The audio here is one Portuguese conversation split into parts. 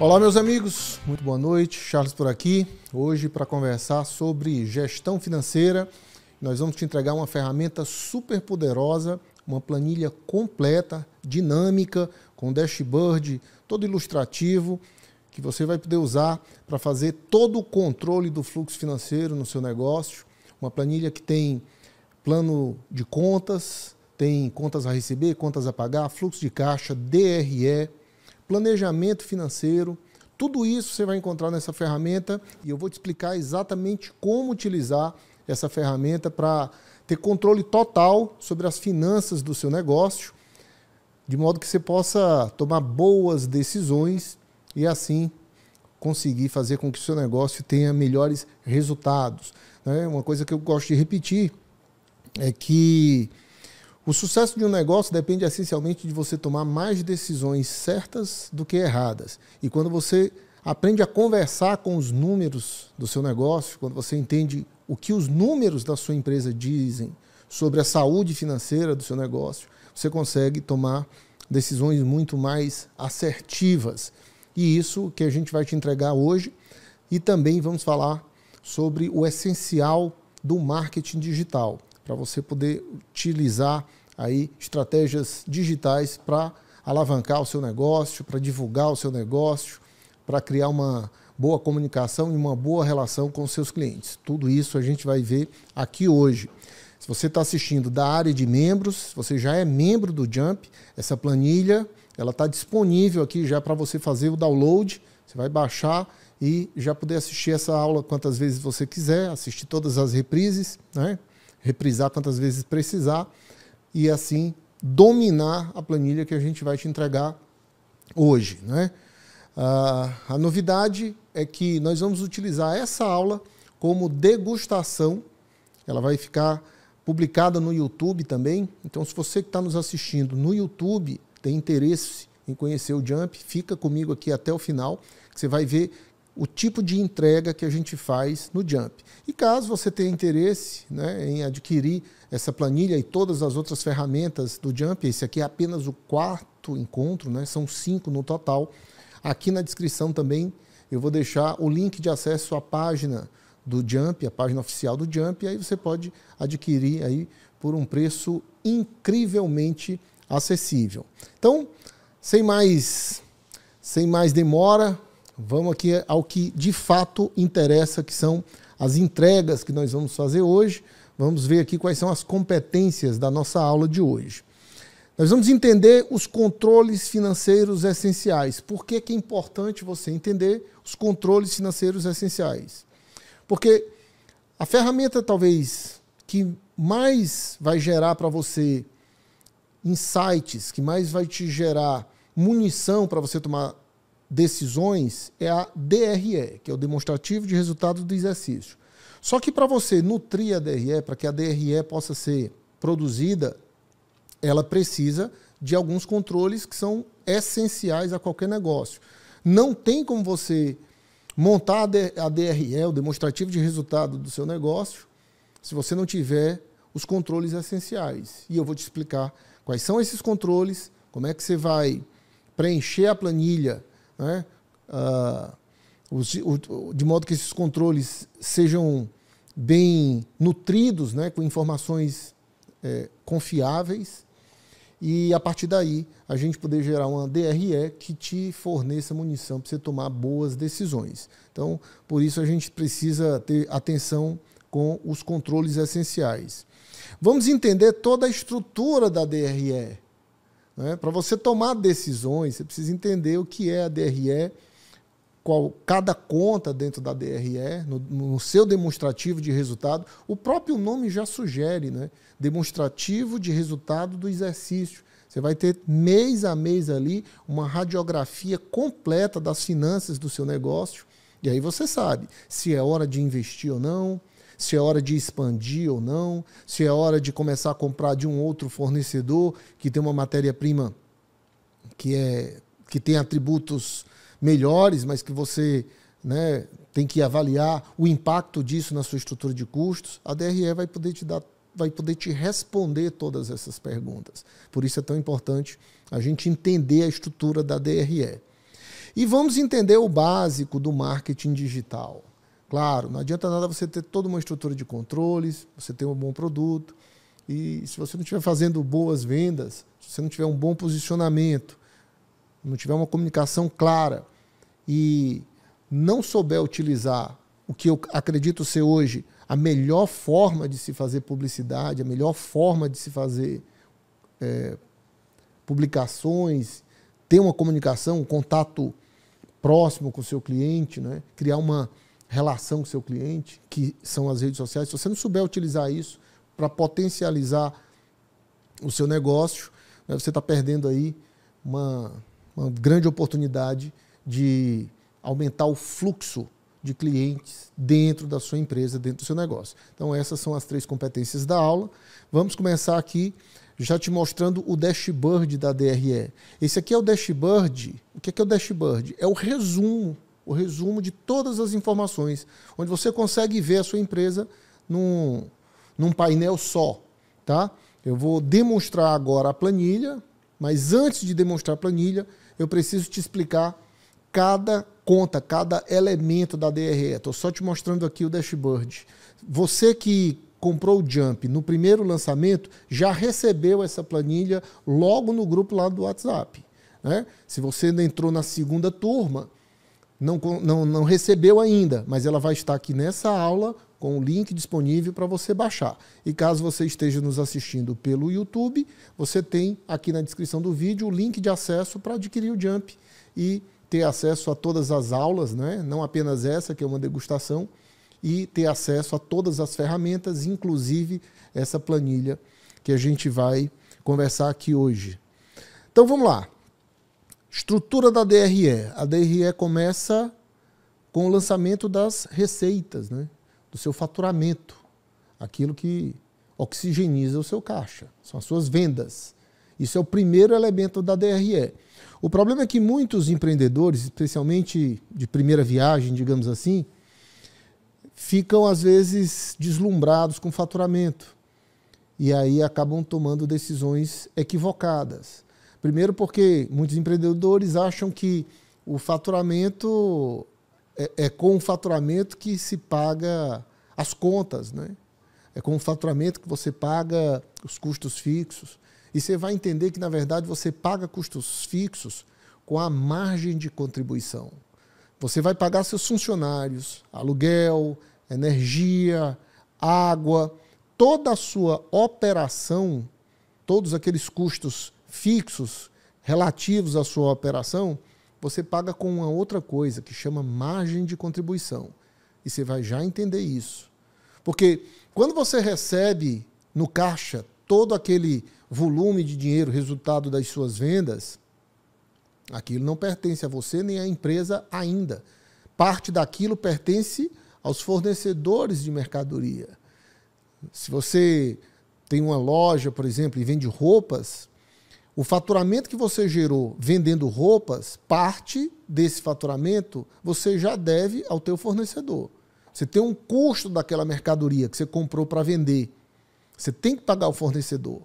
Olá, meus amigos, muito boa noite. Charles por aqui, hoje para conversar sobre gestão financeira. Nós vamos te entregar uma ferramenta super poderosa, uma planilha completa, dinâmica, com dashboard todo ilustrativo, que você vai poder usar para fazer todo o controle do fluxo financeiro no seu negócio. Uma planilha que tem plano de contas, tem contas a receber, contas a pagar, fluxo de caixa, DRE planejamento financeiro. Tudo isso você vai encontrar nessa ferramenta e eu vou te explicar exatamente como utilizar essa ferramenta para ter controle total sobre as finanças do seu negócio, de modo que você possa tomar boas decisões e assim conseguir fazer com que o seu negócio tenha melhores resultados. Né? Uma coisa que eu gosto de repetir é que o sucesso de um negócio depende essencialmente de você tomar mais decisões certas do que erradas. E quando você aprende a conversar com os números do seu negócio, quando você entende o que os números da sua empresa dizem sobre a saúde financeira do seu negócio, você consegue tomar decisões muito mais assertivas. E isso que a gente vai te entregar hoje. E também vamos falar sobre o essencial do marketing digital para você poder utilizar aí estratégias digitais para alavancar o seu negócio, para divulgar o seu negócio, para criar uma boa comunicação e uma boa relação com seus clientes. Tudo isso a gente vai ver aqui hoje. Se você está assistindo da área de membros, você já é membro do Jump, essa planilha ela está disponível aqui já para você fazer o download. Você vai baixar e já poder assistir essa aula quantas vezes você quiser, assistir todas as reprises, né? reprisar tantas vezes precisar e assim dominar a planilha que a gente vai te entregar hoje. Né? Ah, a novidade é que nós vamos utilizar essa aula como degustação. Ela vai ficar publicada no YouTube também. Então, se você que está nos assistindo no YouTube tem interesse em conhecer o Jump, fica comigo aqui até o final, que você vai ver o tipo de entrega que a gente faz no Jump. E caso você tenha interesse né, em adquirir essa planilha e todas as outras ferramentas do Jump, esse aqui é apenas o quarto encontro, né, são cinco no total. Aqui na descrição também eu vou deixar o link de acesso à página do Jump, a página oficial do Jump, e aí você pode adquirir aí por um preço incrivelmente acessível. Então, sem mais, sem mais demora, Vamos aqui ao que de fato interessa, que são as entregas que nós vamos fazer hoje. Vamos ver aqui quais são as competências da nossa aula de hoje. Nós vamos entender os controles financeiros essenciais. Por que, que é importante você entender os controles financeiros essenciais? Porque a ferramenta talvez que mais vai gerar para você insights, que mais vai te gerar munição para você tomar decisões é a DRE, que é o demonstrativo de resultado do exercício. Só que para você nutrir a DRE, para que a DRE possa ser produzida, ela precisa de alguns controles que são essenciais a qualquer negócio. Não tem como você montar a DRE, o demonstrativo de resultado do seu negócio, se você não tiver os controles essenciais. E eu vou te explicar quais são esses controles, como é que você vai preencher a planilha né? ah, os, o, de modo que esses controles sejam bem nutridos, né? com informações é, confiáveis, e a partir daí a gente poder gerar uma DRE que te forneça munição para você tomar boas decisões. Então, por isso a gente precisa ter atenção com os controles essenciais. Vamos entender toda a estrutura da DRE. Né? Para você tomar decisões, você precisa entender o que é a DRE, qual cada conta dentro da DRE, no, no seu demonstrativo de resultado. O próprio nome já sugere, né? demonstrativo de resultado do exercício. Você vai ter mês a mês ali uma radiografia completa das finanças do seu negócio. E aí você sabe se é hora de investir ou não, se é hora de expandir ou não, se é hora de começar a comprar de um outro fornecedor que tem uma matéria-prima que, é, que tem atributos melhores, mas que você né, tem que avaliar o impacto disso na sua estrutura de custos, a DRE vai poder te dar vai poder te responder todas essas perguntas. Por isso é tão importante a gente entender a estrutura da DRE. E vamos entender o básico do marketing digital. Claro, não adianta nada você ter toda uma estrutura de controles, você ter um bom produto. E se você não estiver fazendo boas vendas, se você não tiver um bom posicionamento, não tiver uma comunicação clara e não souber utilizar o que eu acredito ser hoje a melhor forma de se fazer publicidade, a melhor forma de se fazer é, publicações, ter uma comunicação, um contato próximo com o seu cliente, né? criar uma, relação com seu cliente, que são as redes sociais, se você não souber utilizar isso para potencializar o seu negócio, né, você está perdendo aí uma, uma grande oportunidade de aumentar o fluxo de clientes dentro da sua empresa, dentro do seu negócio. Então, essas são as três competências da aula. Vamos começar aqui já te mostrando o dashboard da DRE. Esse aqui é o dashboard. O que é, que é o dashboard? É o resumo o resumo de todas as informações, onde você consegue ver a sua empresa num, num painel só. Tá? Eu vou demonstrar agora a planilha, mas antes de demonstrar a planilha, eu preciso te explicar cada conta, cada elemento da DRE. Estou só te mostrando aqui o dashboard. Você que comprou o Jump no primeiro lançamento já recebeu essa planilha logo no grupo lá do WhatsApp. Né? Se você ainda entrou na segunda turma, não, não, não recebeu ainda, mas ela vai estar aqui nessa aula com o link disponível para você baixar. E caso você esteja nos assistindo pelo YouTube, você tem aqui na descrição do vídeo o link de acesso para adquirir o Jump e ter acesso a todas as aulas, né? não apenas essa, que é uma degustação, e ter acesso a todas as ferramentas, inclusive essa planilha que a gente vai conversar aqui hoje. Então vamos lá. Estrutura da DRE. A DRE começa com o lançamento das receitas, né? do seu faturamento, aquilo que oxigeniza o seu caixa, são as suas vendas. Isso é o primeiro elemento da DRE. O problema é que muitos empreendedores, especialmente de primeira viagem, digamos assim, ficam às vezes deslumbrados com o faturamento e aí acabam tomando decisões equivocadas. Primeiro, porque muitos empreendedores acham que o faturamento é, é com o faturamento que se paga as contas, né? É com o faturamento que você paga os custos fixos. E você vai entender que, na verdade, você paga custos fixos com a margem de contribuição. Você vai pagar seus funcionários, aluguel, energia, água, toda a sua operação, todos aqueles custos fixos relativos à sua operação, você paga com uma outra coisa que chama margem de contribuição. E você vai já entender isso. Porque quando você recebe no caixa todo aquele volume de dinheiro resultado das suas vendas, aquilo não pertence a você nem à empresa ainda. Parte daquilo pertence aos fornecedores de mercadoria. Se você tem uma loja, por exemplo, e vende roupas, o faturamento que você gerou vendendo roupas, parte desse faturamento você já deve ao teu fornecedor. Você tem um custo daquela mercadoria que você comprou para vender. Você tem que pagar o fornecedor.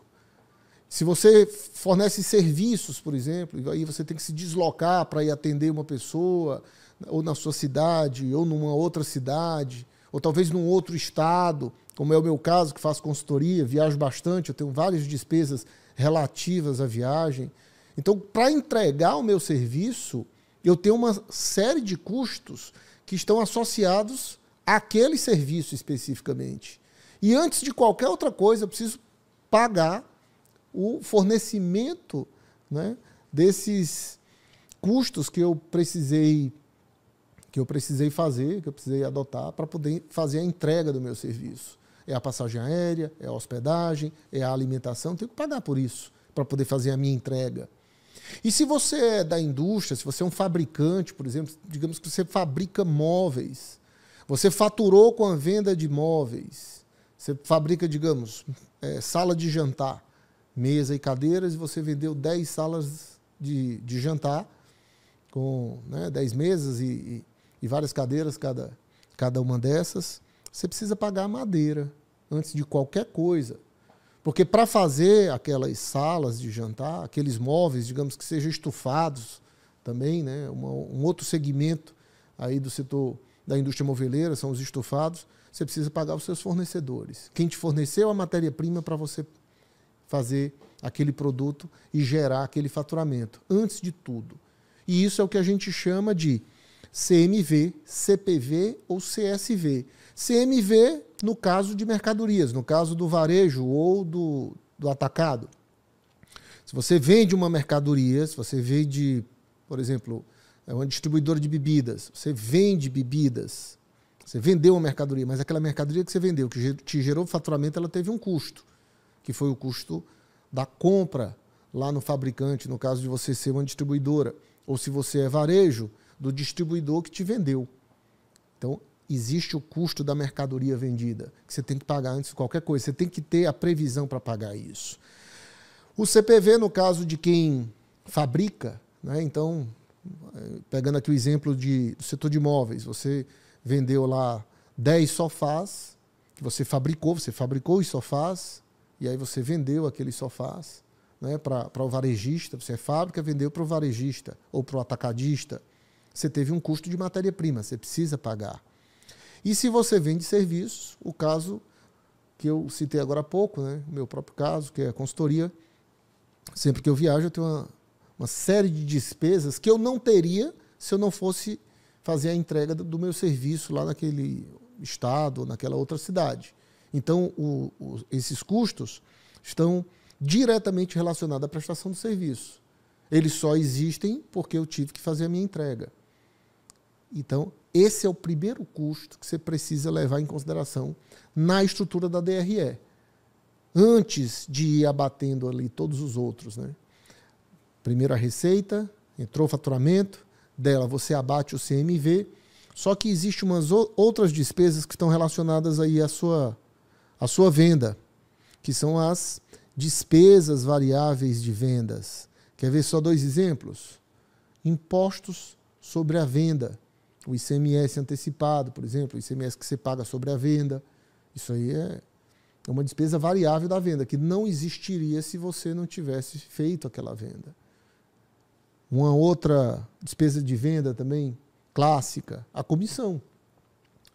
Se você fornece serviços, por exemplo, aí você tem que se deslocar para ir atender uma pessoa, ou na sua cidade, ou numa outra cidade, ou talvez num outro estado, como é o meu caso, que faço consultoria, viajo bastante, eu tenho várias despesas relativas à viagem. Então, para entregar o meu serviço, eu tenho uma série de custos que estão associados àquele serviço especificamente. E antes de qualquer outra coisa, eu preciso pagar o fornecimento né, desses custos que eu precisei que eu precisei fazer, que eu precisei adotar para poder fazer a entrega do meu serviço é a passagem aérea, é a hospedagem, é a alimentação, tenho que pagar por isso para poder fazer a minha entrega. E se você é da indústria, se você é um fabricante, por exemplo, digamos que você fabrica móveis, você faturou com a venda de móveis, você fabrica, digamos, é, sala de jantar, mesa e cadeiras, e você vendeu 10 salas de, de jantar, com né, 10 mesas e, e, e várias cadeiras cada, cada uma dessas, você precisa pagar a madeira antes de qualquer coisa. Porque para fazer aquelas salas de jantar, aqueles móveis, digamos que sejam estufados também, né? Uma, um outro segmento aí do setor da indústria moveleira são os estufados, você precisa pagar os seus fornecedores. Quem te forneceu a matéria-prima para você fazer aquele produto e gerar aquele faturamento, antes de tudo. E isso é o que a gente chama de CMV, CPV ou CSV. CMV no caso de mercadorias, no caso do varejo ou do, do atacado. Se você vende uma mercadoria, se você vende, por exemplo, é uma distribuidora de bebidas, você vende bebidas, você vendeu uma mercadoria, mas aquela mercadoria que você vendeu, que te gerou faturamento, ela teve um custo, que foi o custo da compra lá no fabricante, no caso de você ser uma distribuidora. Ou se você é varejo, do distribuidor que te vendeu. Então, existe o custo da mercadoria vendida, que você tem que pagar antes de qualquer coisa, você tem que ter a previsão para pagar isso. O CPV, no caso de quem fabrica, né? então, pegando aqui o exemplo de, do setor de imóveis, você vendeu lá 10 sofás, que você fabricou, você fabricou os sofás, e aí você vendeu aqueles sofás né, para o varejista, você é fábrica, vendeu para o varejista ou para o atacadista. Você teve um custo de matéria-prima, você precisa pagar. E se você vende serviços, o caso que eu citei agora há pouco, né? o meu próprio caso, que é a consultoria, sempre que eu viajo eu tenho uma, uma série de despesas que eu não teria se eu não fosse fazer a entrega do meu serviço lá naquele estado ou naquela outra cidade. Então, o, o, esses custos estão diretamente relacionados à prestação do serviço. Eles só existem porque eu tive que fazer a minha entrega. Então, esse é o primeiro custo que você precisa levar em consideração na estrutura da DRE, antes de ir abatendo ali todos os outros. Né? Primeiro a receita, entrou o faturamento, dela você abate o CMV, só que existe umas outras despesas que estão relacionadas aí à sua, à sua venda, que são as despesas variáveis de vendas. Quer ver só dois exemplos? Impostos sobre a venda o ICMS antecipado, por exemplo, o ICMS que você paga sobre a venda. Isso aí é, é uma despesa variável da venda, que não existiria se você não tivesse feito aquela venda. Uma outra despesa de venda também clássica, a comissão.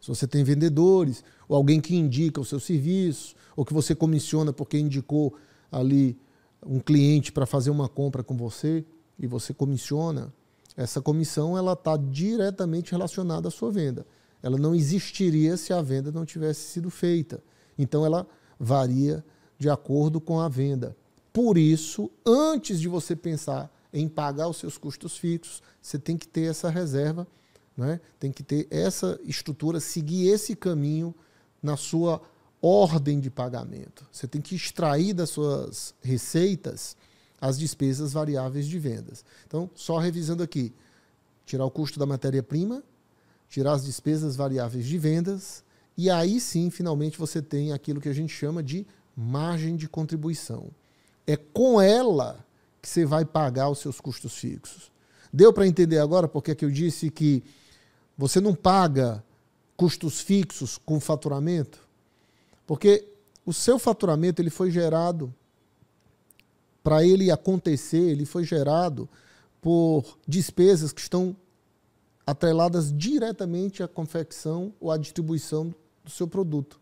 Se você tem vendedores, ou alguém que indica o seu serviço, ou que você comissiona porque indicou ali um cliente para fazer uma compra com você e você comissiona essa comissão ela está diretamente relacionada à sua venda. Ela não existiria se a venda não tivesse sido feita. Então ela varia de acordo com a venda. Por isso, antes de você pensar em pagar os seus custos fixos, você tem que ter essa reserva, né? tem que ter essa estrutura, seguir esse caminho na sua ordem de pagamento. Você tem que extrair das suas receitas as despesas variáveis de vendas. Então, só revisando aqui: tirar o custo da matéria-prima, tirar as despesas variáveis de vendas, e aí sim, finalmente, você tem aquilo que a gente chama de margem de contribuição. É com ela que você vai pagar os seus custos fixos. Deu para entender agora porque é que eu disse que você não paga custos fixos com faturamento? Porque o seu faturamento ele foi gerado para ele acontecer, ele foi gerado por despesas que estão atreladas diretamente à confecção ou à distribuição do seu produto.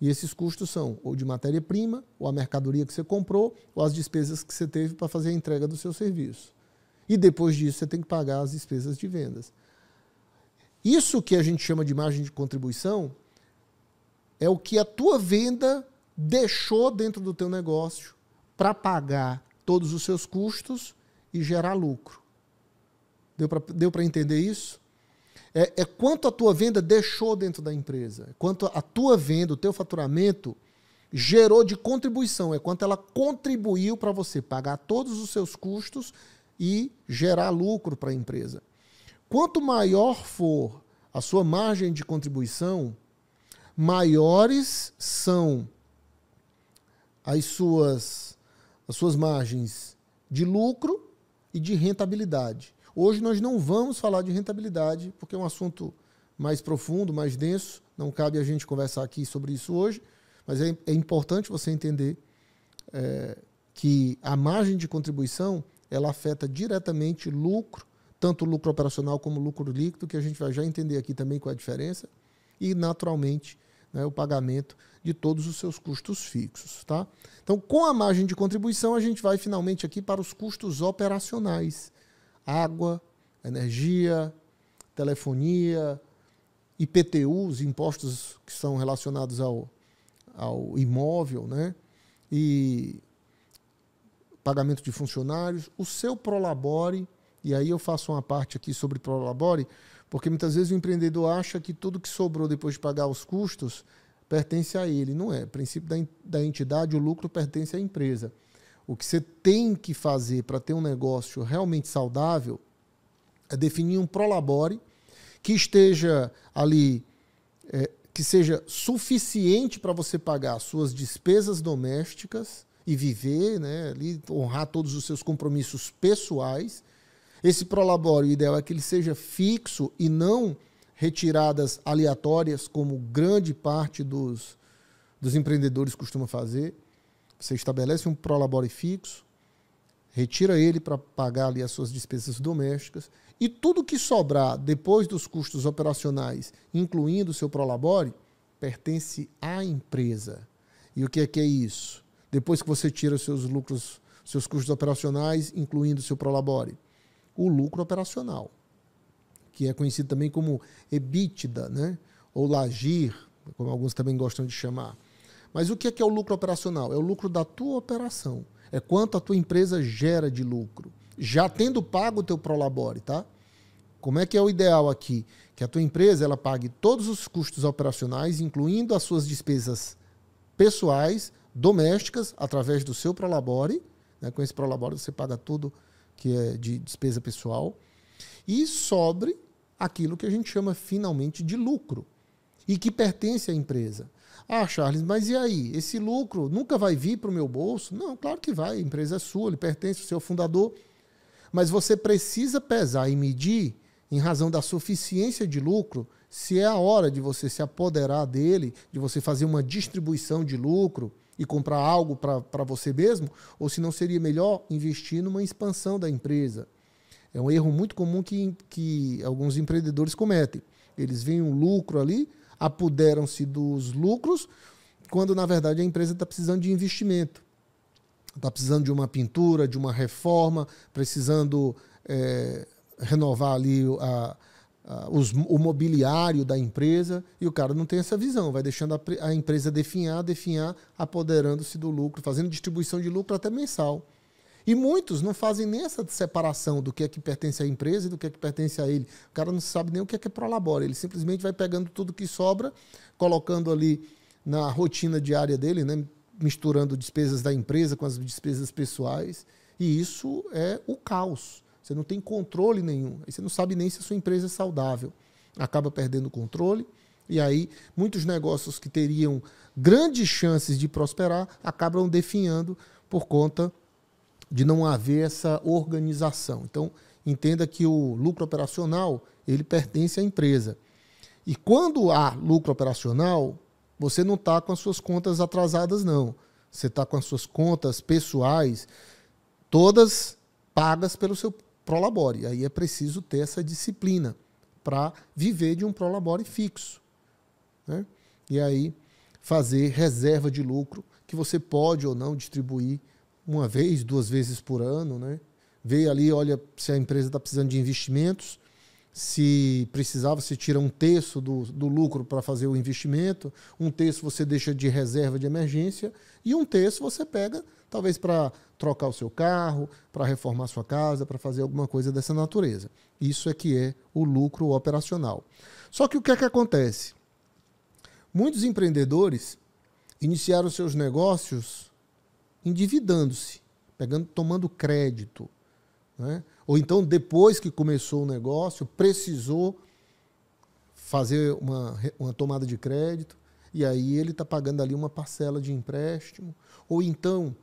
E esses custos são ou de matéria-prima, ou a mercadoria que você comprou, ou as despesas que você teve para fazer a entrega do seu serviço. E depois disso você tem que pagar as despesas de vendas. Isso que a gente chama de margem de contribuição é o que a tua venda deixou dentro do teu negócio para pagar todos os seus custos e gerar lucro. Deu para entender isso? É, é, quanto a tua venda deixou dentro da empresa, é quanto a tua venda, o teu faturamento gerou de contribuição, é quanto ela contribuiu para você pagar todos os seus custos e gerar lucro para a empresa. Quanto maior for a sua margem de contribuição, maiores são as suas as suas margens de lucro e de rentabilidade. Hoje nós não vamos falar de rentabilidade, porque é um assunto mais profundo, mais denso, não cabe a gente conversar aqui sobre isso hoje, mas é, é importante você entender é, que a margem de contribuição ela afeta diretamente lucro, tanto lucro operacional como lucro líquido, que a gente vai já entender aqui também qual é a diferença, e naturalmente né, o pagamento de todos os seus custos fixos. Tá? Então, com a margem de contribuição, a gente vai finalmente aqui para os custos operacionais: água, energia, telefonia, IPTU, os impostos que são relacionados ao, ao imóvel, né? e pagamento de funcionários, o seu Prolabore, e aí eu faço uma parte aqui sobre Prolabore, porque muitas vezes o empreendedor acha que tudo que sobrou depois de pagar os custos pertence a ele. Não é. O princípio da entidade, o lucro pertence à empresa. O que você tem que fazer para ter um negócio realmente saudável é definir um prolabore que esteja ali, é, que seja suficiente para você pagar suas despesas domésticas e viver, né, ali, honrar todos os seus compromissos pessoais esse prolabório, o ideal é que ele seja fixo e não retiradas aleatórias, como grande parte dos, dos empreendedores costuma fazer. Você estabelece um prolabore fixo, retira ele para pagar ali as suas despesas domésticas e tudo que sobrar depois dos custos operacionais, incluindo o seu prolabore, pertence à empresa. E o que é que é isso? Depois que você tira os seus lucros, seus custos operacionais, incluindo o seu prolabore, o lucro operacional, que é conhecido também como EBITDA, né? ou LAGIR, como alguns também gostam de chamar. Mas o que é, que é o lucro operacional? É o lucro da tua operação. É quanto a tua empresa gera de lucro. Já tendo pago o teu Prolabore, tá? Como é que é o ideal aqui? Que a tua empresa ela pague todos os custos operacionais, incluindo as suas despesas pessoais, domésticas, através do seu Prolabore. Né? Com esse Prolabore você paga tudo que é de despesa pessoal, e sobre aquilo que a gente chama finalmente de lucro e que pertence à empresa. Ah, Charles, mas e aí? Esse lucro nunca vai vir para o meu bolso? Não, claro que vai, a empresa é sua, ele pertence ao seu fundador. Mas você precisa pesar e medir, em razão da suficiência de lucro, se é a hora de você se apoderar dele, de você fazer uma distribuição de lucro e comprar algo para você mesmo, ou se não seria melhor investir numa expansão da empresa. É um erro muito comum que, que alguns empreendedores cometem. Eles veem um lucro ali, apoderam-se dos lucros, quando na verdade a empresa está precisando de investimento. Está precisando de uma pintura, de uma reforma, precisando é, renovar ali a, ah, os, o mobiliário da empresa e o cara não tem essa visão, vai deixando a, a empresa definhar, definhar, apoderando-se do lucro, fazendo distribuição de lucro até mensal. E muitos não fazem nem essa separação do que é que pertence à empresa e do que é que pertence a ele. O cara não sabe nem o que é que é prolabora, ele simplesmente vai pegando tudo que sobra, colocando ali na rotina diária dele, né? misturando despesas da empresa com as despesas pessoais, e isso é o caos. Você não tem controle nenhum. Aí você não sabe nem se a sua empresa é saudável. Acaba perdendo o controle. E aí, muitos negócios que teriam grandes chances de prosperar acabam definhando por conta de não haver essa organização. Então, entenda que o lucro operacional, ele pertence à empresa. E quando há lucro operacional, você não está com as suas contas atrasadas, não. Você está com as suas contas pessoais, todas pagas pelo seu prolabore. Aí é preciso ter essa disciplina para viver de um prolabore fixo. Né? E aí fazer reserva de lucro que você pode ou não distribuir uma vez, duas vezes por ano. Né? Vê ali, olha se a empresa está precisando de investimentos. Se precisar, você tira um terço do, do lucro para fazer o investimento, um terço você deixa de reserva de emergência e um terço você pega talvez para trocar o seu carro, para reformar sua casa, para fazer alguma coisa dessa natureza. Isso é que é o lucro operacional. Só que o que é que acontece? Muitos empreendedores iniciaram seus negócios endividando-se, pegando, tomando crédito, né? ou então depois que começou o negócio precisou fazer uma, uma tomada de crédito e aí ele está pagando ali uma parcela de empréstimo, ou então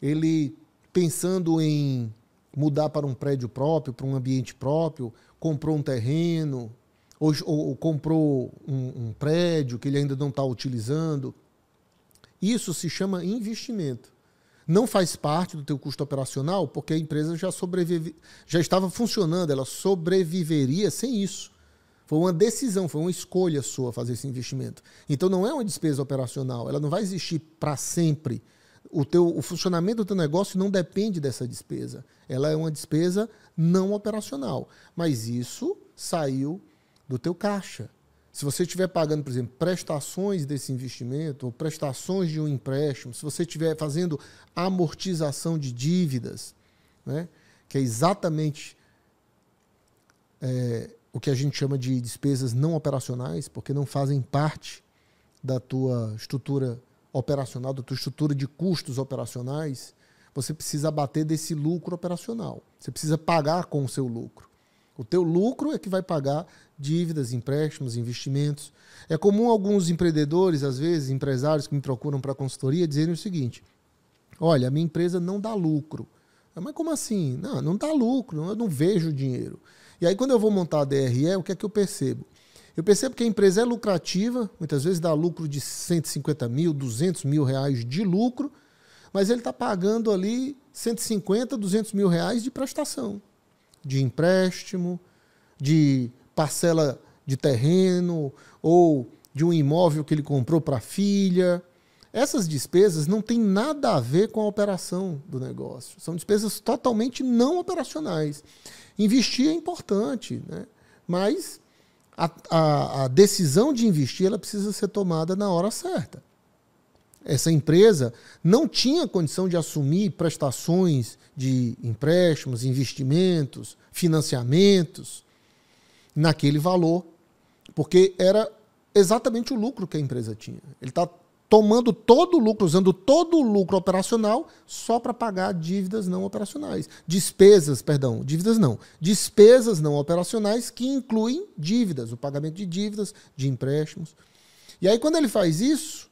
ele pensando em mudar para um prédio próprio, para um ambiente próprio, comprou um terreno, ou, ou comprou um, um prédio que ele ainda não está utilizando. Isso se chama investimento não faz parte do teu custo operacional, porque a empresa já, sobrevive, já estava funcionando, ela sobreviveria sem isso. Foi uma decisão, foi uma escolha sua fazer esse investimento. Então não é uma despesa operacional, ela não vai existir para sempre o, teu, o funcionamento do teu negócio não depende dessa despesa. Ela é uma despesa não operacional. Mas isso saiu do teu caixa. Se você estiver pagando, por exemplo, prestações desse investimento, ou prestações de um empréstimo, se você estiver fazendo amortização de dívidas, né, que é exatamente é, o que a gente chama de despesas não operacionais, porque não fazem parte da tua estrutura operacional, da tua estrutura de custos operacionais, você precisa bater desse lucro operacional. Você precisa pagar com o seu lucro. O teu lucro é que vai pagar dívidas, empréstimos, investimentos. É comum alguns empreendedores, às vezes, empresários que me procuram para consultoria, dizerem o seguinte: Olha, a minha empresa não dá lucro. Ah, mas como assim? Não, não dá lucro, eu não vejo dinheiro. E aí, quando eu vou montar a DRE, o que é que eu percebo? Eu percebo que a empresa é lucrativa, muitas vezes dá lucro de 150 mil, 200 mil reais de lucro, mas ele está pagando ali 150, 200 mil reais de prestação, de empréstimo, de parcela de terreno ou de um imóvel que ele comprou para a filha. Essas despesas não têm nada a ver com a operação do negócio. São despesas totalmente não operacionais. Investir é importante, né? mas a, a, a decisão de investir ela precisa ser tomada na hora certa. Essa empresa não tinha condição de assumir prestações de empréstimos, investimentos, financiamentos naquele valor, porque era exatamente o lucro que a empresa tinha. Ele está tomando todo o lucro, usando todo o lucro operacional só para pagar dívidas não operacionais. Despesas, perdão, dívidas não. Despesas não operacionais que incluem dívidas, o pagamento de dívidas, de empréstimos. E aí, quando ele faz isso,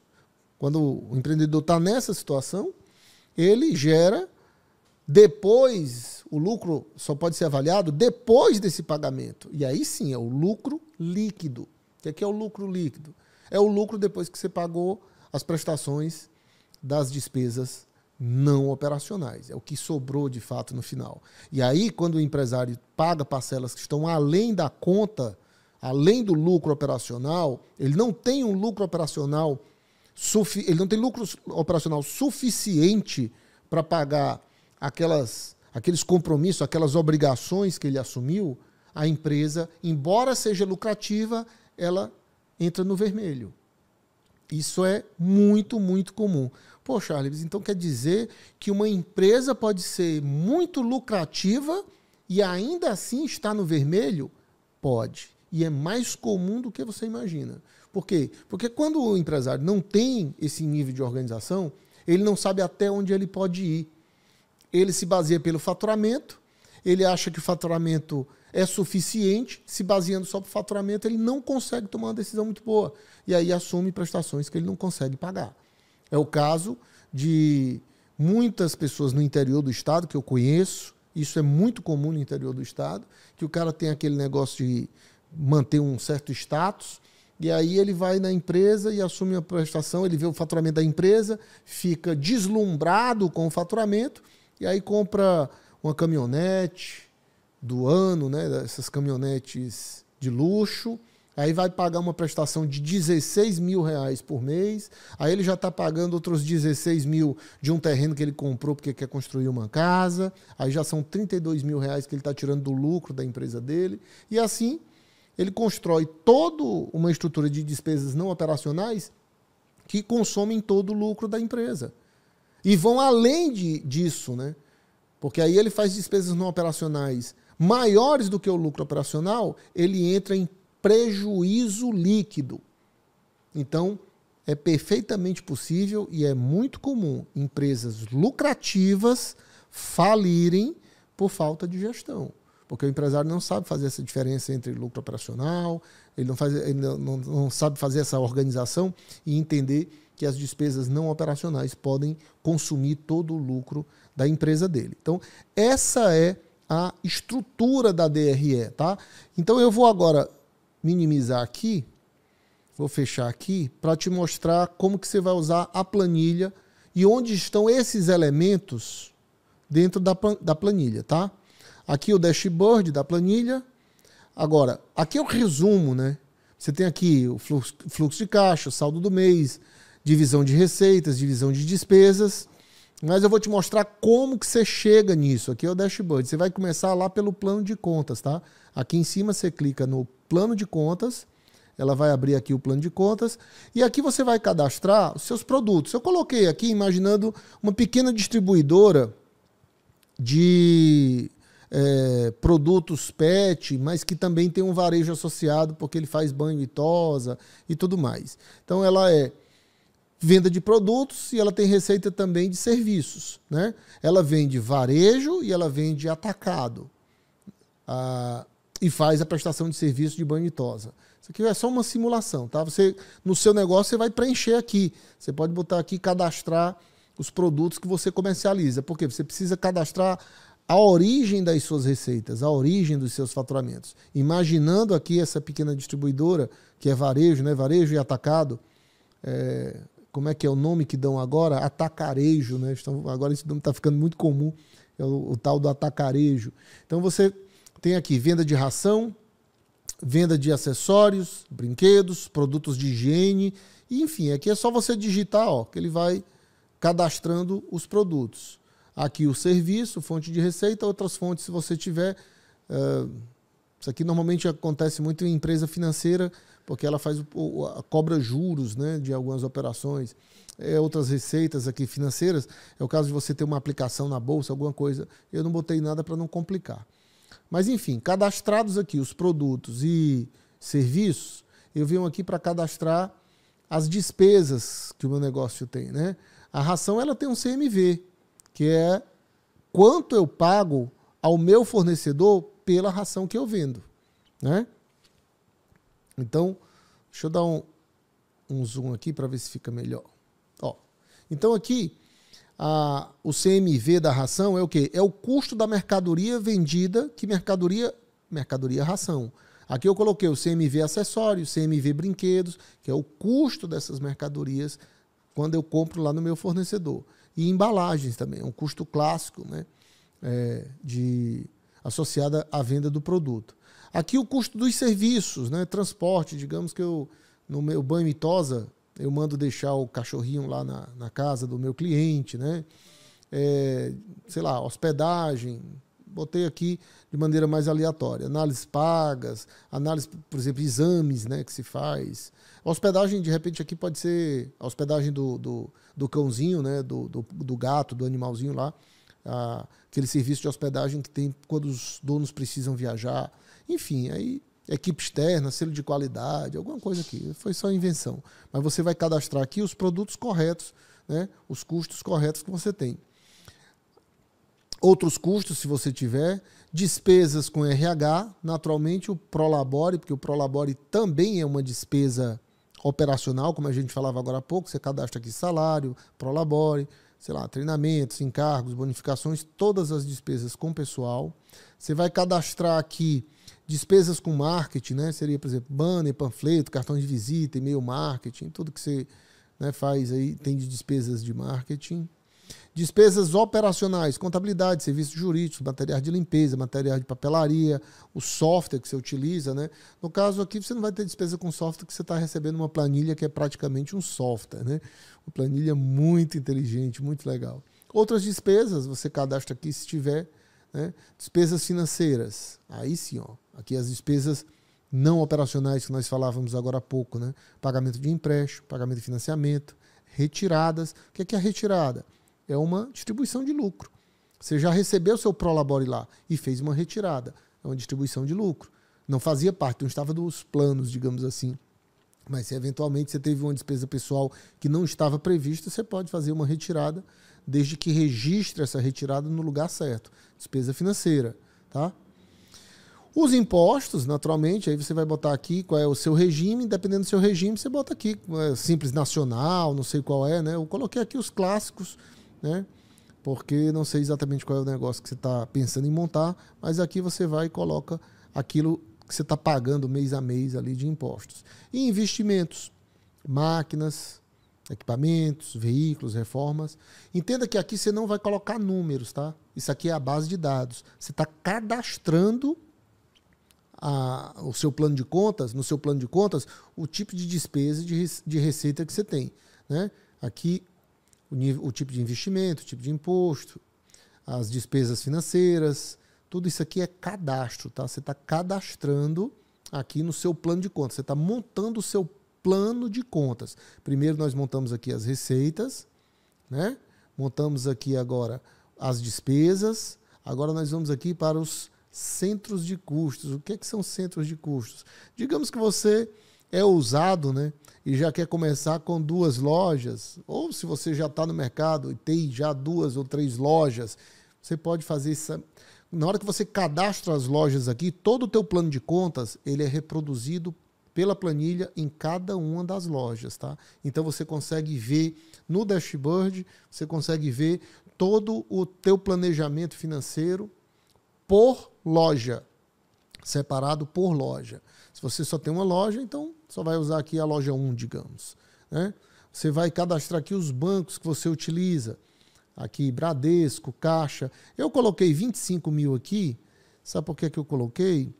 quando o empreendedor está nessa situação, ele gera depois, o lucro só pode ser avaliado depois desse pagamento. E aí sim é o lucro líquido. O que é, é o lucro líquido? É o lucro depois que você pagou as prestações das despesas não operacionais. É o que sobrou de fato no final. E aí, quando o empresário paga parcelas que estão além da conta, além do lucro operacional, ele não tem um lucro operacional ele não tem lucro operacional suficiente para pagar aquelas, aqueles compromissos, aquelas obrigações que ele assumiu, a empresa, embora seja lucrativa, ela entra no vermelho. Isso é muito, muito comum. Pô, Charles, então quer dizer que uma empresa pode ser muito lucrativa e ainda assim está no vermelho? Pode. E é mais comum do que você imagina. Por quê? Porque quando o empresário não tem esse nível de organização, ele não sabe até onde ele pode ir. Ele se baseia pelo faturamento, ele acha que o faturamento é suficiente, se baseando só o faturamento, ele não consegue tomar uma decisão muito boa. E aí assume prestações que ele não consegue pagar. É o caso de muitas pessoas no interior do estado que eu conheço, isso é muito comum no interior do estado, que o cara tem aquele negócio de manter um certo status, e aí ele vai na empresa e assume a prestação, ele vê o faturamento da empresa, fica deslumbrado com o faturamento, e aí compra uma caminhonete, do ano, né? Essas caminhonetes de luxo. Aí vai pagar uma prestação de 16 mil reais por mês. Aí ele já está pagando outros 16 mil de um terreno que ele comprou porque quer construir uma casa. Aí já são 32 mil reais que ele está tirando do lucro da empresa dele. E assim ele constrói toda uma estrutura de despesas não operacionais que consomem todo o lucro da empresa. E vão além de, disso, né? Porque aí ele faz despesas não operacionais maiores do que o lucro operacional, ele entra em prejuízo líquido. Então, é perfeitamente possível e é muito comum empresas lucrativas falirem por falta de gestão. Porque o empresário não sabe fazer essa diferença entre lucro operacional, ele não, faz, ele não, não, não sabe fazer essa organização e entender que as despesas não operacionais podem consumir todo o lucro da empresa dele. Então, essa é a estrutura da DRE, tá? Então eu vou agora minimizar aqui, vou fechar aqui para te mostrar como que você vai usar a planilha e onde estão esses elementos dentro da, da planilha, tá? Aqui é o dashboard da planilha. Agora, aqui é o resumo, né? Você tem aqui o fluxo, fluxo de caixa, o saldo do mês, divisão de receitas, divisão de despesas. Mas eu vou te mostrar como que você chega nisso. Aqui é o dashboard. Você vai começar lá pelo plano de contas, tá? Aqui em cima você clica no plano de contas. Ela vai abrir aqui o plano de contas. E aqui você vai cadastrar os seus produtos. Eu coloquei aqui, imaginando uma pequena distribuidora de é, produtos pet, mas que também tem um varejo associado, porque ele faz banho e tosa e tudo mais. Então ela é venda de produtos e ela tem receita também de serviços. Né? Ela vende varejo e ela vende atacado. Ah, e faz a prestação de serviço de banho tosa. Isso aqui é só uma simulação, tá? Você, no seu negócio, você vai preencher aqui. Você pode botar aqui cadastrar os produtos que você comercializa. Porque você precisa cadastrar a origem das suas receitas, a origem dos seus faturamentos. Imaginando aqui essa pequena distribuidora, que é varejo, né? Varejo e atacado. É, como é que é o nome que dão agora? Atacarejo, né? Estão, agora esse nome está ficando muito comum, é o, o tal do atacarejo. Então você tem aqui venda de ração, venda de acessórios, brinquedos, produtos de higiene, enfim, aqui é só você digitar, ó, que ele vai cadastrando os produtos. Aqui o serviço, fonte de receita, outras fontes se você tiver. Uh, isso aqui normalmente acontece muito em empresa financeira, porque ela faz o, a cobra juros né, de algumas operações, é, outras receitas aqui financeiras. É o caso de você ter uma aplicação na bolsa, alguma coisa. Eu não botei nada para não complicar. Mas enfim, cadastrados aqui os produtos e serviços, eu venho aqui para cadastrar as despesas que o meu negócio tem, né? A ração ela tem um CMV, que é quanto eu pago ao meu fornecedor pela ração que eu vendo, né? Então, deixa eu dar um, um zoom aqui para ver se fica melhor. Ó, então aqui a, o CMV da ração é o que? É o custo da mercadoria vendida, que mercadoria, mercadoria ração. Aqui eu coloquei o CMV acessórios, CMV brinquedos, que é o custo dessas mercadorias quando eu compro lá no meu fornecedor. E embalagens também, é um custo clássico, né? É, de associada à venda do produto. Aqui o custo dos serviços, né? Transporte, digamos que eu, no meu banho e tosa, eu mando deixar o cachorrinho lá na, na casa do meu cliente, né? É, sei lá, hospedagem, botei aqui de maneira mais aleatória. Análises pagas, análise, por exemplo, exames né, que se faz. hospedagem, de repente, aqui pode ser a hospedagem do, do, do cãozinho, né, do, do, do, gato, do animalzinho lá. Ah, aquele serviço de hospedagem que tem quando os donos precisam viajar. Enfim, aí equipe externa, selo de qualidade, alguma coisa aqui. Foi só invenção. Mas você vai cadastrar aqui os produtos corretos, né? os custos corretos que você tem. Outros custos, se você tiver, despesas com RH, naturalmente o Prolabore, porque o Prolabore também é uma despesa operacional, como a gente falava agora há pouco, você cadastra aqui salário, Prolabore, sei lá, treinamentos, encargos, bonificações, todas as despesas com pessoal. Você vai cadastrar aqui despesas com marketing, né? Seria, por exemplo, banner, panfleto, cartão de visita, e-mail marketing, tudo que você né, faz aí tem de despesas de marketing. Despesas operacionais, contabilidade, serviços jurídicos, material de limpeza, material de papelaria, o software que você utiliza, né? No caso aqui, você não vai ter despesa com software que você está recebendo uma planilha que é praticamente um software, né? O planilha muito inteligente, muito legal. Outras despesas, você cadastra aqui se tiver. Né? Despesas financeiras. Aí sim, ó. Aqui as despesas não operacionais que nós falávamos agora há pouco, né? Pagamento de empréstimo, pagamento de financiamento, retiradas. O que é, que é retirada? É uma distribuição de lucro. Você já recebeu seu prolabore lá e fez uma retirada. É uma distribuição de lucro. Não fazia parte, não estava dos planos, digamos assim, mas se eventualmente você teve uma despesa pessoal que não estava prevista, você pode fazer uma retirada, desde que registre essa retirada no lugar certo. Despesa financeira, tá? Os impostos, naturalmente, aí você vai botar aqui qual é o seu regime, dependendo do seu regime, você bota aqui, é, simples nacional, não sei qual é, né? Eu coloquei aqui os clássicos, né? Porque não sei exatamente qual é o negócio que você está pensando em montar, mas aqui você vai e coloca aquilo que você está pagando mês a mês ali de impostos. E investimentos, máquinas, equipamentos, veículos, reformas. Entenda que aqui você não vai colocar números, tá? Isso aqui é a base de dados. Você está cadastrando a, o seu plano de contas, no seu plano de contas, o tipo de despesa de, de receita que você tem. Né? Aqui, o, nível, o tipo de investimento, o tipo de imposto, as despesas financeiras, tudo isso aqui é cadastro, tá? Você está cadastrando aqui no seu plano de contas. Você está montando o seu plano de contas. Primeiro nós montamos aqui as receitas, né? Montamos aqui agora as despesas. Agora nós vamos aqui para os centros de custos. O que, é que são centros de custos? Digamos que você é ousado, né? E já quer começar com duas lojas, ou se você já está no mercado e tem já duas ou três lojas, você pode fazer essa, na hora que você cadastra as lojas aqui, todo o teu plano de contas, ele é reproduzido pela planilha em cada uma das lojas, tá? Então você consegue ver no dashboard, você consegue ver todo o teu planejamento financeiro por loja, separado por loja. Se você só tem uma loja, então só vai usar aqui a loja 1, digamos, né? Você vai cadastrar aqui os bancos que você utiliza, Aqui, Bradesco, Caixa. Eu coloquei 25 mil aqui. Sabe por que, que eu coloquei?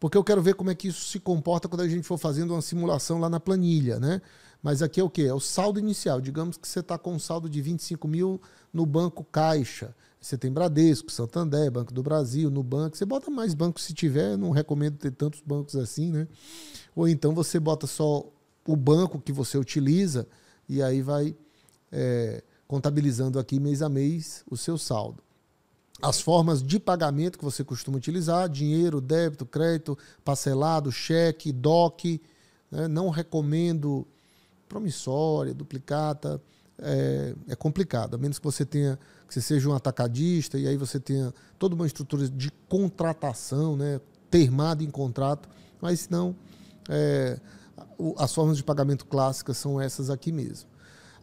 Porque eu quero ver como é que isso se comporta quando a gente for fazendo uma simulação lá na planilha, né? Mas aqui é o que? É o saldo inicial. Digamos que você está com um saldo de 25 mil no banco Caixa. Você tem Bradesco, Santander, Banco do Brasil, Nubank. Você bota mais bancos se tiver, não recomendo ter tantos bancos assim, né? Ou então você bota só o banco que você utiliza e aí vai é, contabilizando aqui mês a mês o seu saldo. As formas de pagamento que você costuma utilizar: dinheiro, débito, crédito, parcelado, cheque, DOC. Né? Não recomendo promissória, duplicata. É, é, complicado, a menos que você tenha, que você seja um atacadista e aí você tenha toda uma estrutura de contratação, né, termada em contrato, mas não, é, as formas de pagamento clássicas são essas aqui mesmo.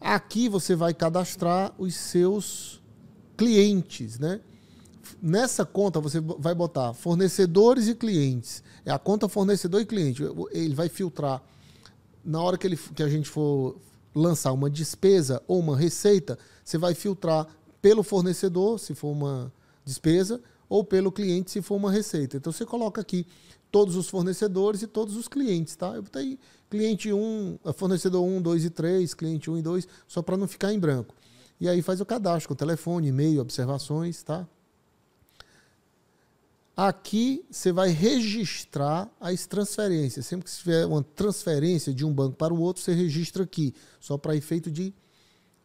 Aqui você vai cadastrar os seus clientes, né? Nessa conta você vai botar fornecedores e clientes. É a conta fornecedor e cliente. Ele vai filtrar na hora que, ele, que a gente for lançar uma despesa ou uma receita, você vai filtrar pelo fornecedor, se for uma despesa, ou pelo cliente, se for uma receita. Então você coloca aqui todos os fornecedores e todos os clientes, tá? Eu botei cliente 1, um, fornecedor 1, um, 2 e 3, cliente 1 um e 2, só para não ficar em branco. E aí faz o cadastro, com telefone, e-mail, observações, tá? Aqui você vai registrar as transferências. Sempre que tiver uma transferência de um banco para o outro, você registra aqui, só para efeito de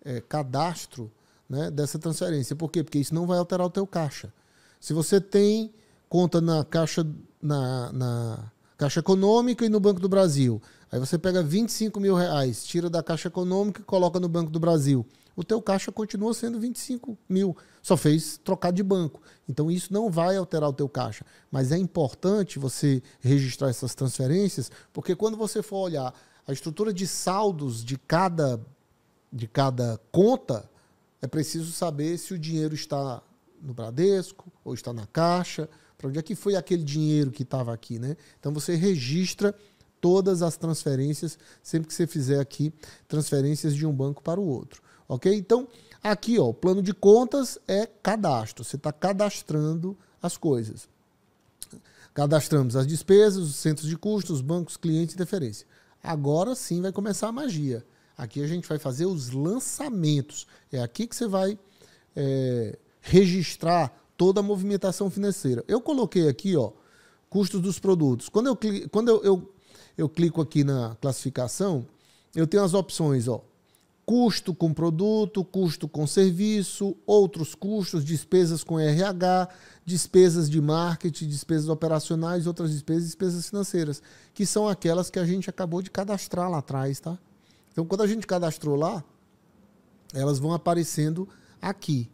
é, cadastro né, dessa transferência. Por quê? Porque isso não vai alterar o teu caixa. Se você tem conta na caixa, na, na caixa econômica e no Banco do Brasil, Aí você pega 25 mil reais, tira da Caixa Econômica e coloca no Banco do Brasil. O teu caixa continua sendo 25 mil, só fez trocar de banco. Então isso não vai alterar o teu caixa. Mas é importante você registrar essas transferências, porque quando você for olhar a estrutura de saldos de cada, de cada conta, é preciso saber se o dinheiro está no Bradesco ou está na Caixa, para onde é que foi aquele dinheiro que estava aqui, né? Então você registra todas as transferências, sempre que você fizer aqui transferências de um banco para o outro, ok? Então, aqui, ó, o plano de contas é cadastro, você está cadastrando as coisas. Cadastramos as despesas, os centros de custos, bancos, clientes e referência. Agora sim vai começar a magia. Aqui a gente vai fazer os lançamentos. É aqui que você vai é, registrar toda a movimentação financeira. Eu coloquei aqui, ó, custos dos produtos. Quando eu, quando eu, eu eu clico aqui na classificação, eu tenho as opções, ó. Custo com produto, custo com serviço, outros custos, despesas com RH, despesas de marketing, despesas operacionais, outras despesas, despesas financeiras, que são aquelas que a gente acabou de cadastrar lá atrás, tá? Então, quando a gente cadastrou lá, elas vão aparecendo aqui.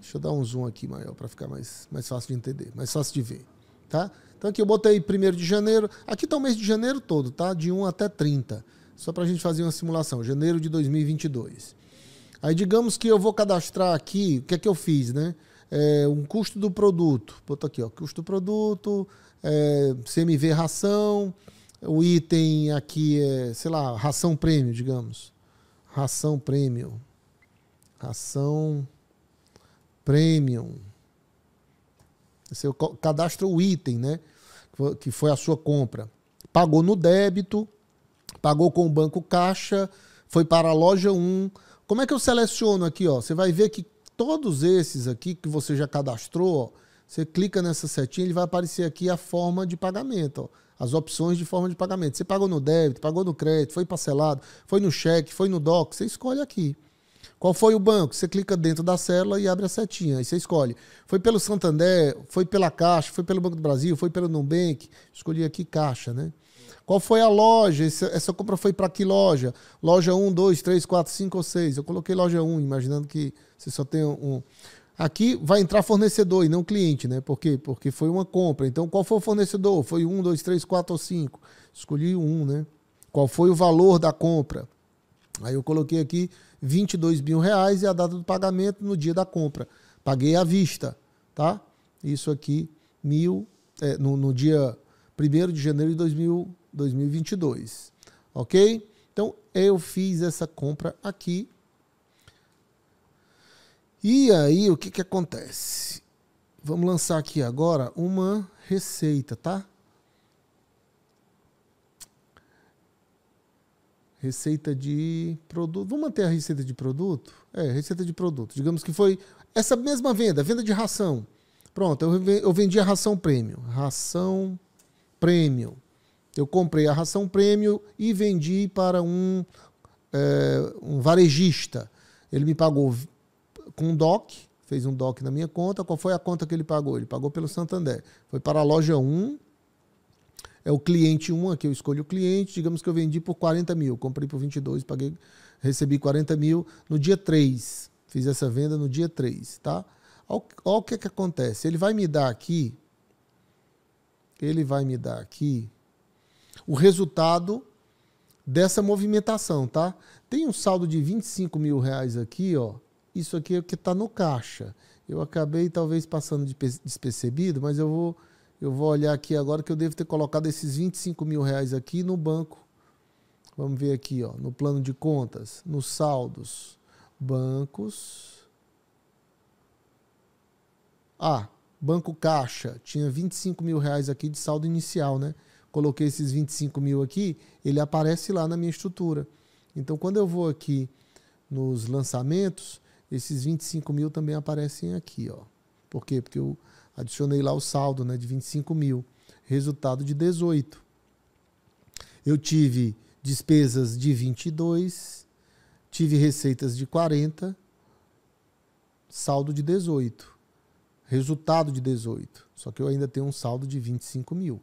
Deixa eu dar um zoom aqui maior para ficar mais, mais fácil de entender, mais fácil de ver, tá? Então aqui eu botei 1 de janeiro. Aqui está o mês de janeiro todo, tá? De 1 até 30. Só para a gente fazer uma simulação. Janeiro de 2022. Aí digamos que eu vou cadastrar aqui, o que é que eu fiz, né? É, um custo do produto. Boto aqui, ó, custo do produto, é, CMV ração, o item aqui é, sei lá, ração prêmio, digamos. Ração prêmio. Ração premium. Você cadastra o item, né? Que foi a sua compra. Pagou no débito, pagou com o banco caixa, foi para a loja 1. Como é que eu seleciono aqui, ó? Você vai ver que todos esses aqui que você já cadastrou, ó, você clica nessa setinha, ele vai aparecer aqui a forma de pagamento, ó, as opções de forma de pagamento. Você pagou no débito, pagou no crédito, foi parcelado, foi no cheque, foi no DOC, você escolhe aqui. Qual foi o banco? Você clica dentro da célula e abre a setinha. Aí você escolhe. Foi pelo Santander, foi pela Caixa, foi pelo Banco do Brasil, foi pelo Nubank. Escolhi aqui Caixa, né? Qual foi a loja? Essa, compra foi para que loja? Loja 1, 2, 3, 4, 5 ou 6. Eu coloquei loja 1, imaginando que você só tem um. Aqui vai entrar fornecedor e não cliente, né? Por quê? Porque foi uma compra. Então, qual foi o fornecedor? Foi 1, 2, 3, 4 ou 5? Escolhi 1, né? Qual foi o valor da compra? Aí eu coloquei aqui 22 mil reais e a data do pagamento no dia da compra. Paguei à vista, tá? Isso aqui mil, é, no, no, dia 1 de janeiro de 2000, 2022, ok? Então eu fiz essa compra aqui. E aí o que, que acontece? Vamos lançar aqui agora uma receita, tá? Receita de produto. Vamos manter a receita de produto? É, receita de produto. Digamos que foi essa mesma venda, venda de ração. Pronto, eu vendi a ração prêmio Ração prêmio Eu comprei a ração prêmio e vendi para um, é, um varejista. Ele me pagou com um DOC, fez um DOC na minha conta. Qual foi a conta que ele pagou? Ele pagou pelo Santander. Foi para a loja 1 é o cliente 1, aqui eu escolho o cliente, digamos que eu vendi por 40 mil, comprei por 22, paguei, recebi 40 mil no dia 3, fiz essa venda no dia 3, tá? Olha o que, que acontece, ele vai me dar aqui, ele vai me dar aqui o resultado dessa movimentação, tá? Tem um saldo de 25 mil reais aqui, ó, isso aqui é o que está no caixa. Eu acabei talvez passando despercebido, mas eu vou eu vou olhar aqui agora que eu devo ter colocado esses 25 mil reais aqui no banco. Vamos ver aqui, ó, no plano de contas, nos saldos, bancos. Ah, banco caixa. Tinha 25 mil reais aqui de saldo inicial, né? Coloquei esses 25 mil aqui, ele aparece lá na minha estrutura. Então, quando eu vou aqui nos lançamentos, esses 25 mil também aparecem aqui, ó. Por quê? Porque eu Adicionei lá o saldo né, de 25 mil, resultado de 18. Eu tive despesas de 22, tive receitas de 40, saldo de 18, resultado de 18. Só que eu ainda tenho um saldo de 25 mil.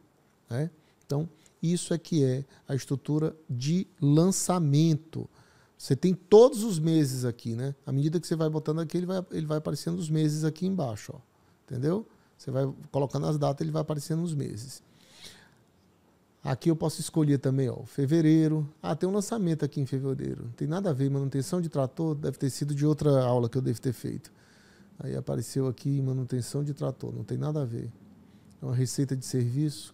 Né? Então, isso é que é a estrutura de lançamento. Você tem todos os meses aqui, né? À medida que você vai botando aqui, ele vai, ele vai aparecendo os meses aqui embaixo, ó. Entendeu? Você vai colocando as datas, ele vai aparecendo nos meses. Aqui eu posso escolher também, ó, fevereiro. Ah, tem um lançamento aqui em fevereiro. Não tem nada a ver, manutenção de trator deve ter sido de outra aula que eu devo ter feito. Aí apareceu aqui manutenção de trator, não tem nada a ver. É uma receita de serviço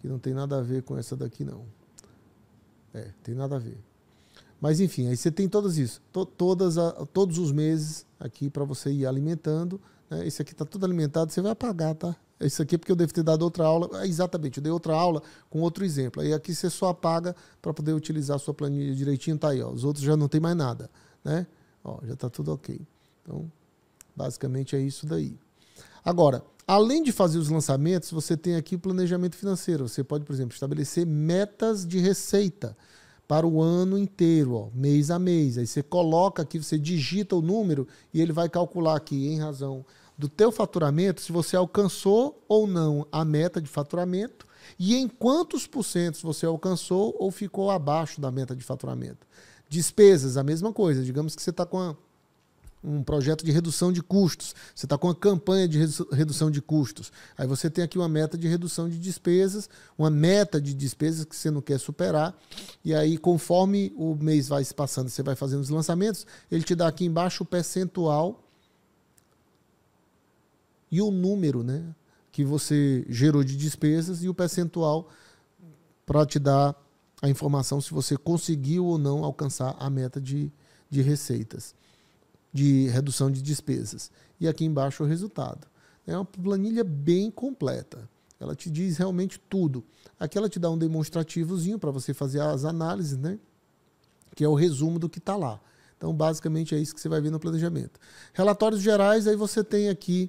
que não tem nada a ver com essa daqui não. É, tem nada a ver. Mas enfim, aí você tem todas isso, to todas a, todos os meses aqui para você ir alimentando é, esse aqui está tudo alimentado, você vai apagar, tá? É isso aqui é porque eu devo ter dado outra aula. É, exatamente, eu dei outra aula com outro exemplo. Aí aqui você só apaga para poder utilizar a sua planilha direitinho, tá aí, ó. Os outros já não tem mais nada, né? Ó, já está tudo ok. Então, basicamente é isso daí. Agora, além de fazer os lançamentos, você tem aqui o planejamento financeiro. Você pode, por exemplo, estabelecer metas de receita para o ano inteiro, ó, mês a mês. Aí você coloca aqui, você digita o número e ele vai calcular aqui em razão do teu faturamento, se você alcançou ou não a meta de faturamento e em quantos porcentos você alcançou ou ficou abaixo da meta de faturamento. Despesas, a mesma coisa. Digamos que você está com um projeto de redução de custos, você está com uma campanha de redução de custos. Aí você tem aqui uma meta de redução de despesas, uma meta de despesas que você não quer superar. E aí, conforme o mês vai se passando, você vai fazendo os lançamentos, ele te dá aqui embaixo o percentual e o número né, que você gerou de despesas e o percentual para te dar a informação se você conseguiu ou não alcançar a meta de, de receitas, de redução de despesas. E aqui embaixo o resultado. É uma planilha bem completa. Ela te diz realmente tudo. Aqui ela te dá um demonstrativozinho para você fazer as análises, né? Que é o resumo do que está lá. Então, basicamente, é isso que você vai ver no planejamento. Relatórios gerais, aí você tem aqui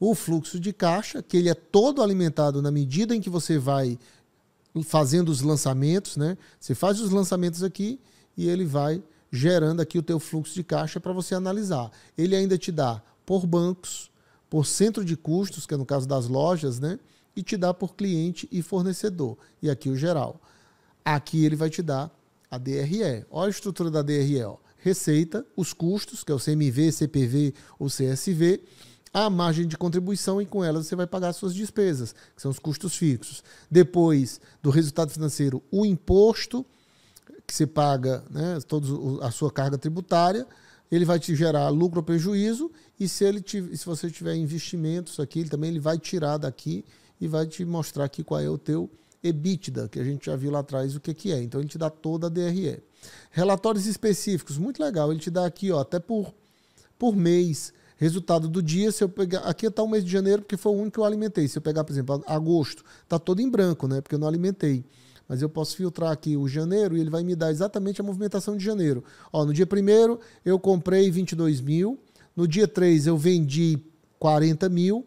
o fluxo de caixa, que ele é todo alimentado na medida em que você vai fazendo os lançamentos, né? Você faz os lançamentos aqui e ele vai gerando aqui o teu fluxo de caixa para você analisar. Ele ainda te dá por bancos, por centro de custos, que é no caso das lojas, né? E te dá por cliente e fornecedor. E aqui o geral. Aqui ele vai te dar a DRE. Olha a estrutura da DRE, ó. Receita, os custos, que é o CMV, CPV ou CSV a margem de contribuição e com ela você vai pagar suas despesas, que são os custos fixos. Depois do resultado financeiro, o imposto que você paga, né, todos a sua carga tributária, ele vai te gerar lucro ou prejuízo e se ele te, se você tiver investimentos aqui, ele também ele vai tirar daqui e vai te mostrar aqui qual é o teu EBITDA, que a gente já viu lá atrás o que, que é. Então ele te dá toda a DRE. Relatórios específicos, muito legal, ele te dá aqui, ó, até por por mês Resultado do dia, se eu pegar. Aqui está o mês de janeiro, porque foi o único que eu alimentei. Se eu pegar, por exemplo, agosto, está todo em branco, né? Porque eu não alimentei. Mas eu posso filtrar aqui o janeiro e ele vai me dar exatamente a movimentação de janeiro. Ó, no dia 1 eu comprei 22 mil. No dia 3 eu vendi 40 mil.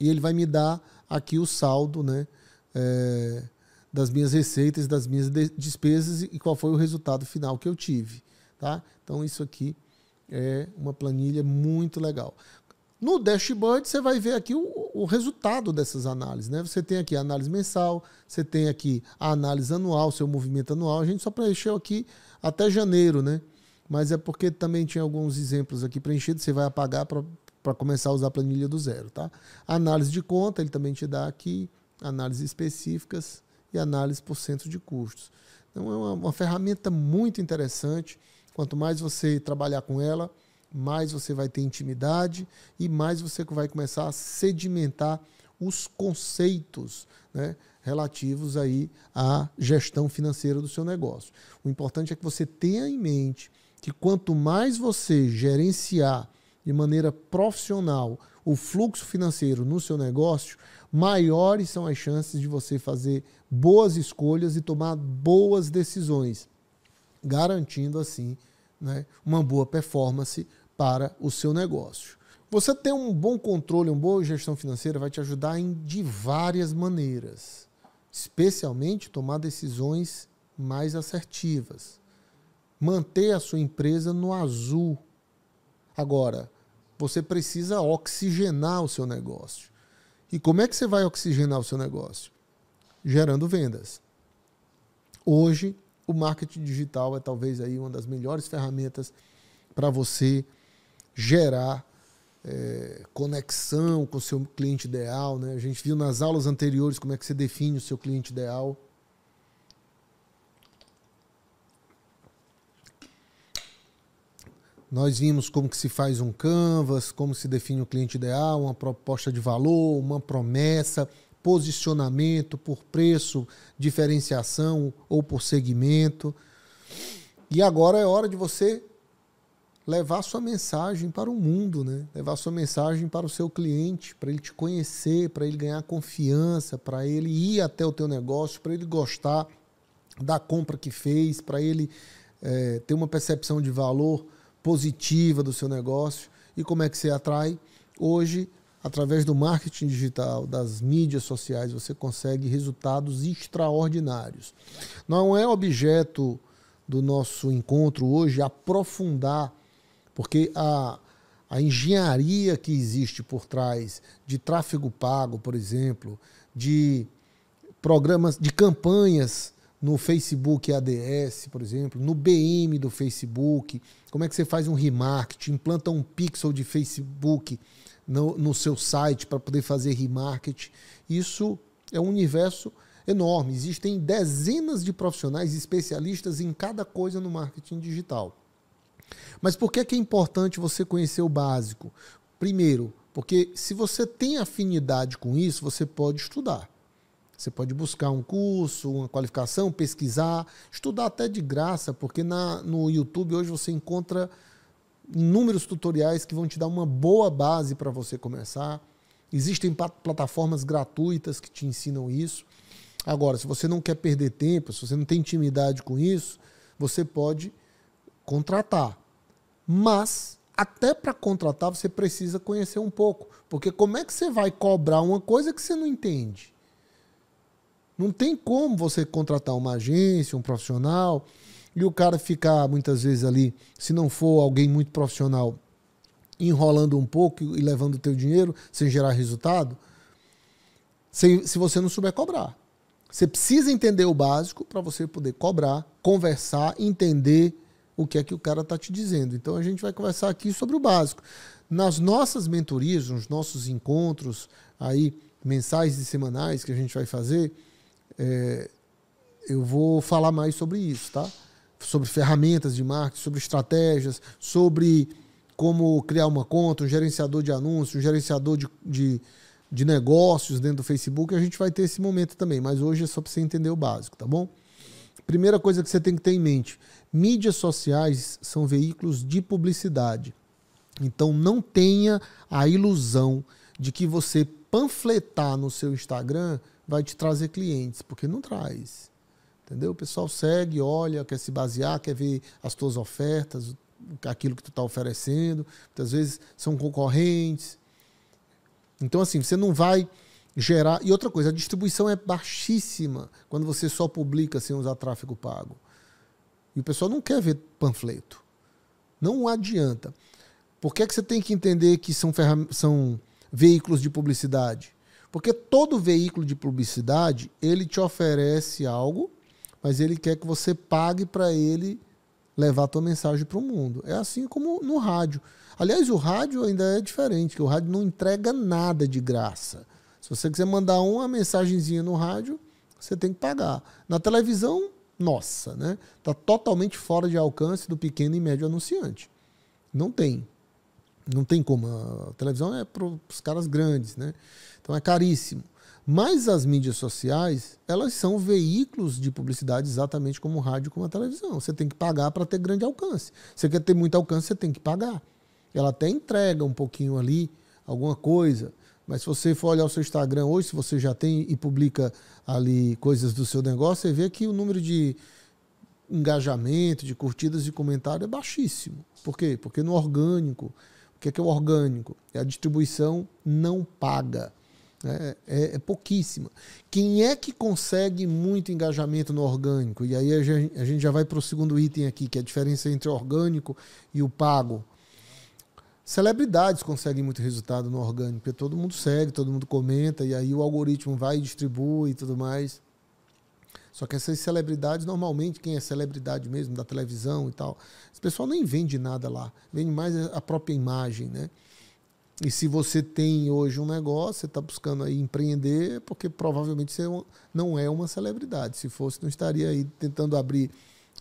E ele vai me dar aqui o saldo, né? É, das minhas receitas, das minhas despesas e qual foi o resultado final que eu tive. Tá? Então, isso aqui é uma planilha muito legal. No dashboard você vai ver aqui o, o, resultado dessas análises, né? Você tem aqui a análise mensal, você tem aqui a análise anual, seu movimento anual. A gente só preencheu aqui até janeiro, né? Mas é porque também tinha alguns exemplos aqui preenchidos, você vai apagar para começar a usar a planilha do zero, tá? análise de conta, ele também te dá aqui análises específicas e análise por centro de custos. Então é uma, uma ferramenta muito interessante. Quanto mais você trabalhar com ela, mais você vai ter intimidade e mais você vai começar a sedimentar os conceitos né, relativos aí à gestão financeira do seu negócio. O importante é que você tenha em mente que quanto mais você gerenciar de maneira profissional o fluxo financeiro no seu negócio, maiores são as chances de você fazer boas escolhas e tomar boas decisões garantindo assim né, uma boa performance para o seu negócio. Você ter um bom controle, uma boa gestão financeira vai te ajudar em, de várias maneiras, especialmente tomar decisões mais assertivas, manter a sua empresa no azul. Agora, você precisa oxigenar o seu negócio. E como é que você vai oxigenar o seu negócio? Gerando vendas. Hoje, o marketing digital é talvez aí uma das melhores ferramentas para você gerar é, conexão com o seu cliente ideal. Né? A gente viu nas aulas anteriores como é que você define o seu cliente ideal. Nós vimos como que se faz um canvas, como se define o cliente ideal, uma proposta de valor, uma promessa, posicionamento, por preço, diferenciação ou por segmento. E agora é hora de você levar sua mensagem para o mundo, né? Levar sua mensagem para o seu cliente, para ele te conhecer, para ele ganhar confiança, para ele ir até o teu negócio, para ele gostar da compra que fez, para ele é, ter uma percepção de valor positiva do seu negócio. E como é que você atrai? Hoje através do marketing digital, das mídias sociais, você consegue resultados extraordinários. Não é objeto do nosso encontro hoje aprofundar, porque a, a engenharia que existe por trás de tráfego pago, por exemplo, de programas, de campanhas no Facebook ADS, por exemplo, no BM do Facebook, como é que você faz um remarketing, implanta um pixel de Facebook no, no seu site para poder fazer remarketing. Isso é um universo enorme. Existem dezenas de profissionais especialistas em cada coisa no marketing digital. Mas por que é, que é importante você conhecer o básico? Primeiro, porque se você tem afinidade com isso, você pode estudar. Você pode buscar um curso, uma qualificação, pesquisar, estudar até de graça, porque na, no YouTube hoje você encontra inúmeros tutoriais que vão te dar uma boa base para você começar. Existem plataformas gratuitas que te ensinam isso. Agora, se você não quer perder tempo, se você não tem intimidade com isso, você pode contratar. Mas, até para contratar, você precisa conhecer um pouco. Porque como é que você vai cobrar uma coisa que você não entende? Não tem como você contratar uma agência, um profissional e o cara ficar muitas vezes ali, se não for alguém muito profissional, enrolando um pouco e levando o teu dinheiro sem gerar resultado, se, se você não souber cobrar. Você precisa entender o básico para você poder cobrar, conversar, entender o que é que o cara está te dizendo. Então a gente vai conversar aqui sobre o básico. Nas nossas mentorias, nos nossos encontros aí mensais e semanais que a gente vai fazer, é, eu vou falar mais sobre isso, tá? sobre ferramentas de marketing, sobre estratégias, sobre como criar uma conta, um gerenciador de anúncios, um gerenciador de, de, de negócios dentro do Facebook. A gente vai ter esse momento também, mas hoje é só para você entender o básico, tá bom? Primeira coisa que você tem que ter em mente: mídias sociais são veículos de publicidade. Então não tenha a ilusão de que você panfletar no seu Instagram vai te trazer clientes, porque não traz. Entendeu? O pessoal segue, olha, quer se basear, quer ver as tuas ofertas, aquilo que tu está oferecendo. Muitas vezes são concorrentes. Então, assim, você não vai gerar. E outra coisa, a distribuição é baixíssima quando você só publica sem usar tráfego pago. E o pessoal não quer ver panfleto. Não adianta. Por que, é que você tem que entender que são, ferram... são veículos de publicidade? Porque todo veículo de publicidade, ele te oferece algo mas ele quer que você pague para ele levar a tua mensagem para o mundo. É assim como no rádio. Aliás, o rádio ainda é diferente, que o rádio não entrega nada de graça. Se você quiser mandar uma mensagenzinha no rádio, você tem que pagar. Na televisão, nossa, né? Tá totalmente fora de alcance do pequeno e médio anunciante. Não tem. Não tem como. A televisão é para os caras grandes, né? Então é caríssimo. Mas as mídias sociais, elas são veículos de publicidade exatamente como o rádio, como a televisão. Você tem que pagar para ter grande alcance. Você quer ter muito alcance, você tem que pagar. Ela até entrega um pouquinho ali, alguma coisa. Mas se você for olhar o seu Instagram hoje, se você já tem e publica ali coisas do seu negócio, você vê que o número de engajamento, de curtidas e comentário é baixíssimo. Por quê? Porque no orgânico, o que é, que é o orgânico? É a distribuição não paga. É, é, é, pouquíssima. Quem é que consegue muito engajamento no orgânico? E aí a gente, a gente já vai para o segundo item aqui, que é a diferença entre o orgânico e o pago. Celebridades conseguem muito resultado no orgânico, porque todo mundo segue, todo mundo comenta, e aí o algoritmo vai e distribui e tudo mais. Só que essas celebridades, normalmente, quem é celebridade mesmo, da televisão e tal, esse pessoal nem vende nada lá. Vende mais a própria imagem, né? E se você tem hoje um negócio, você está buscando aí empreender, porque provavelmente você não é uma celebridade. Se fosse, não estaria aí tentando abrir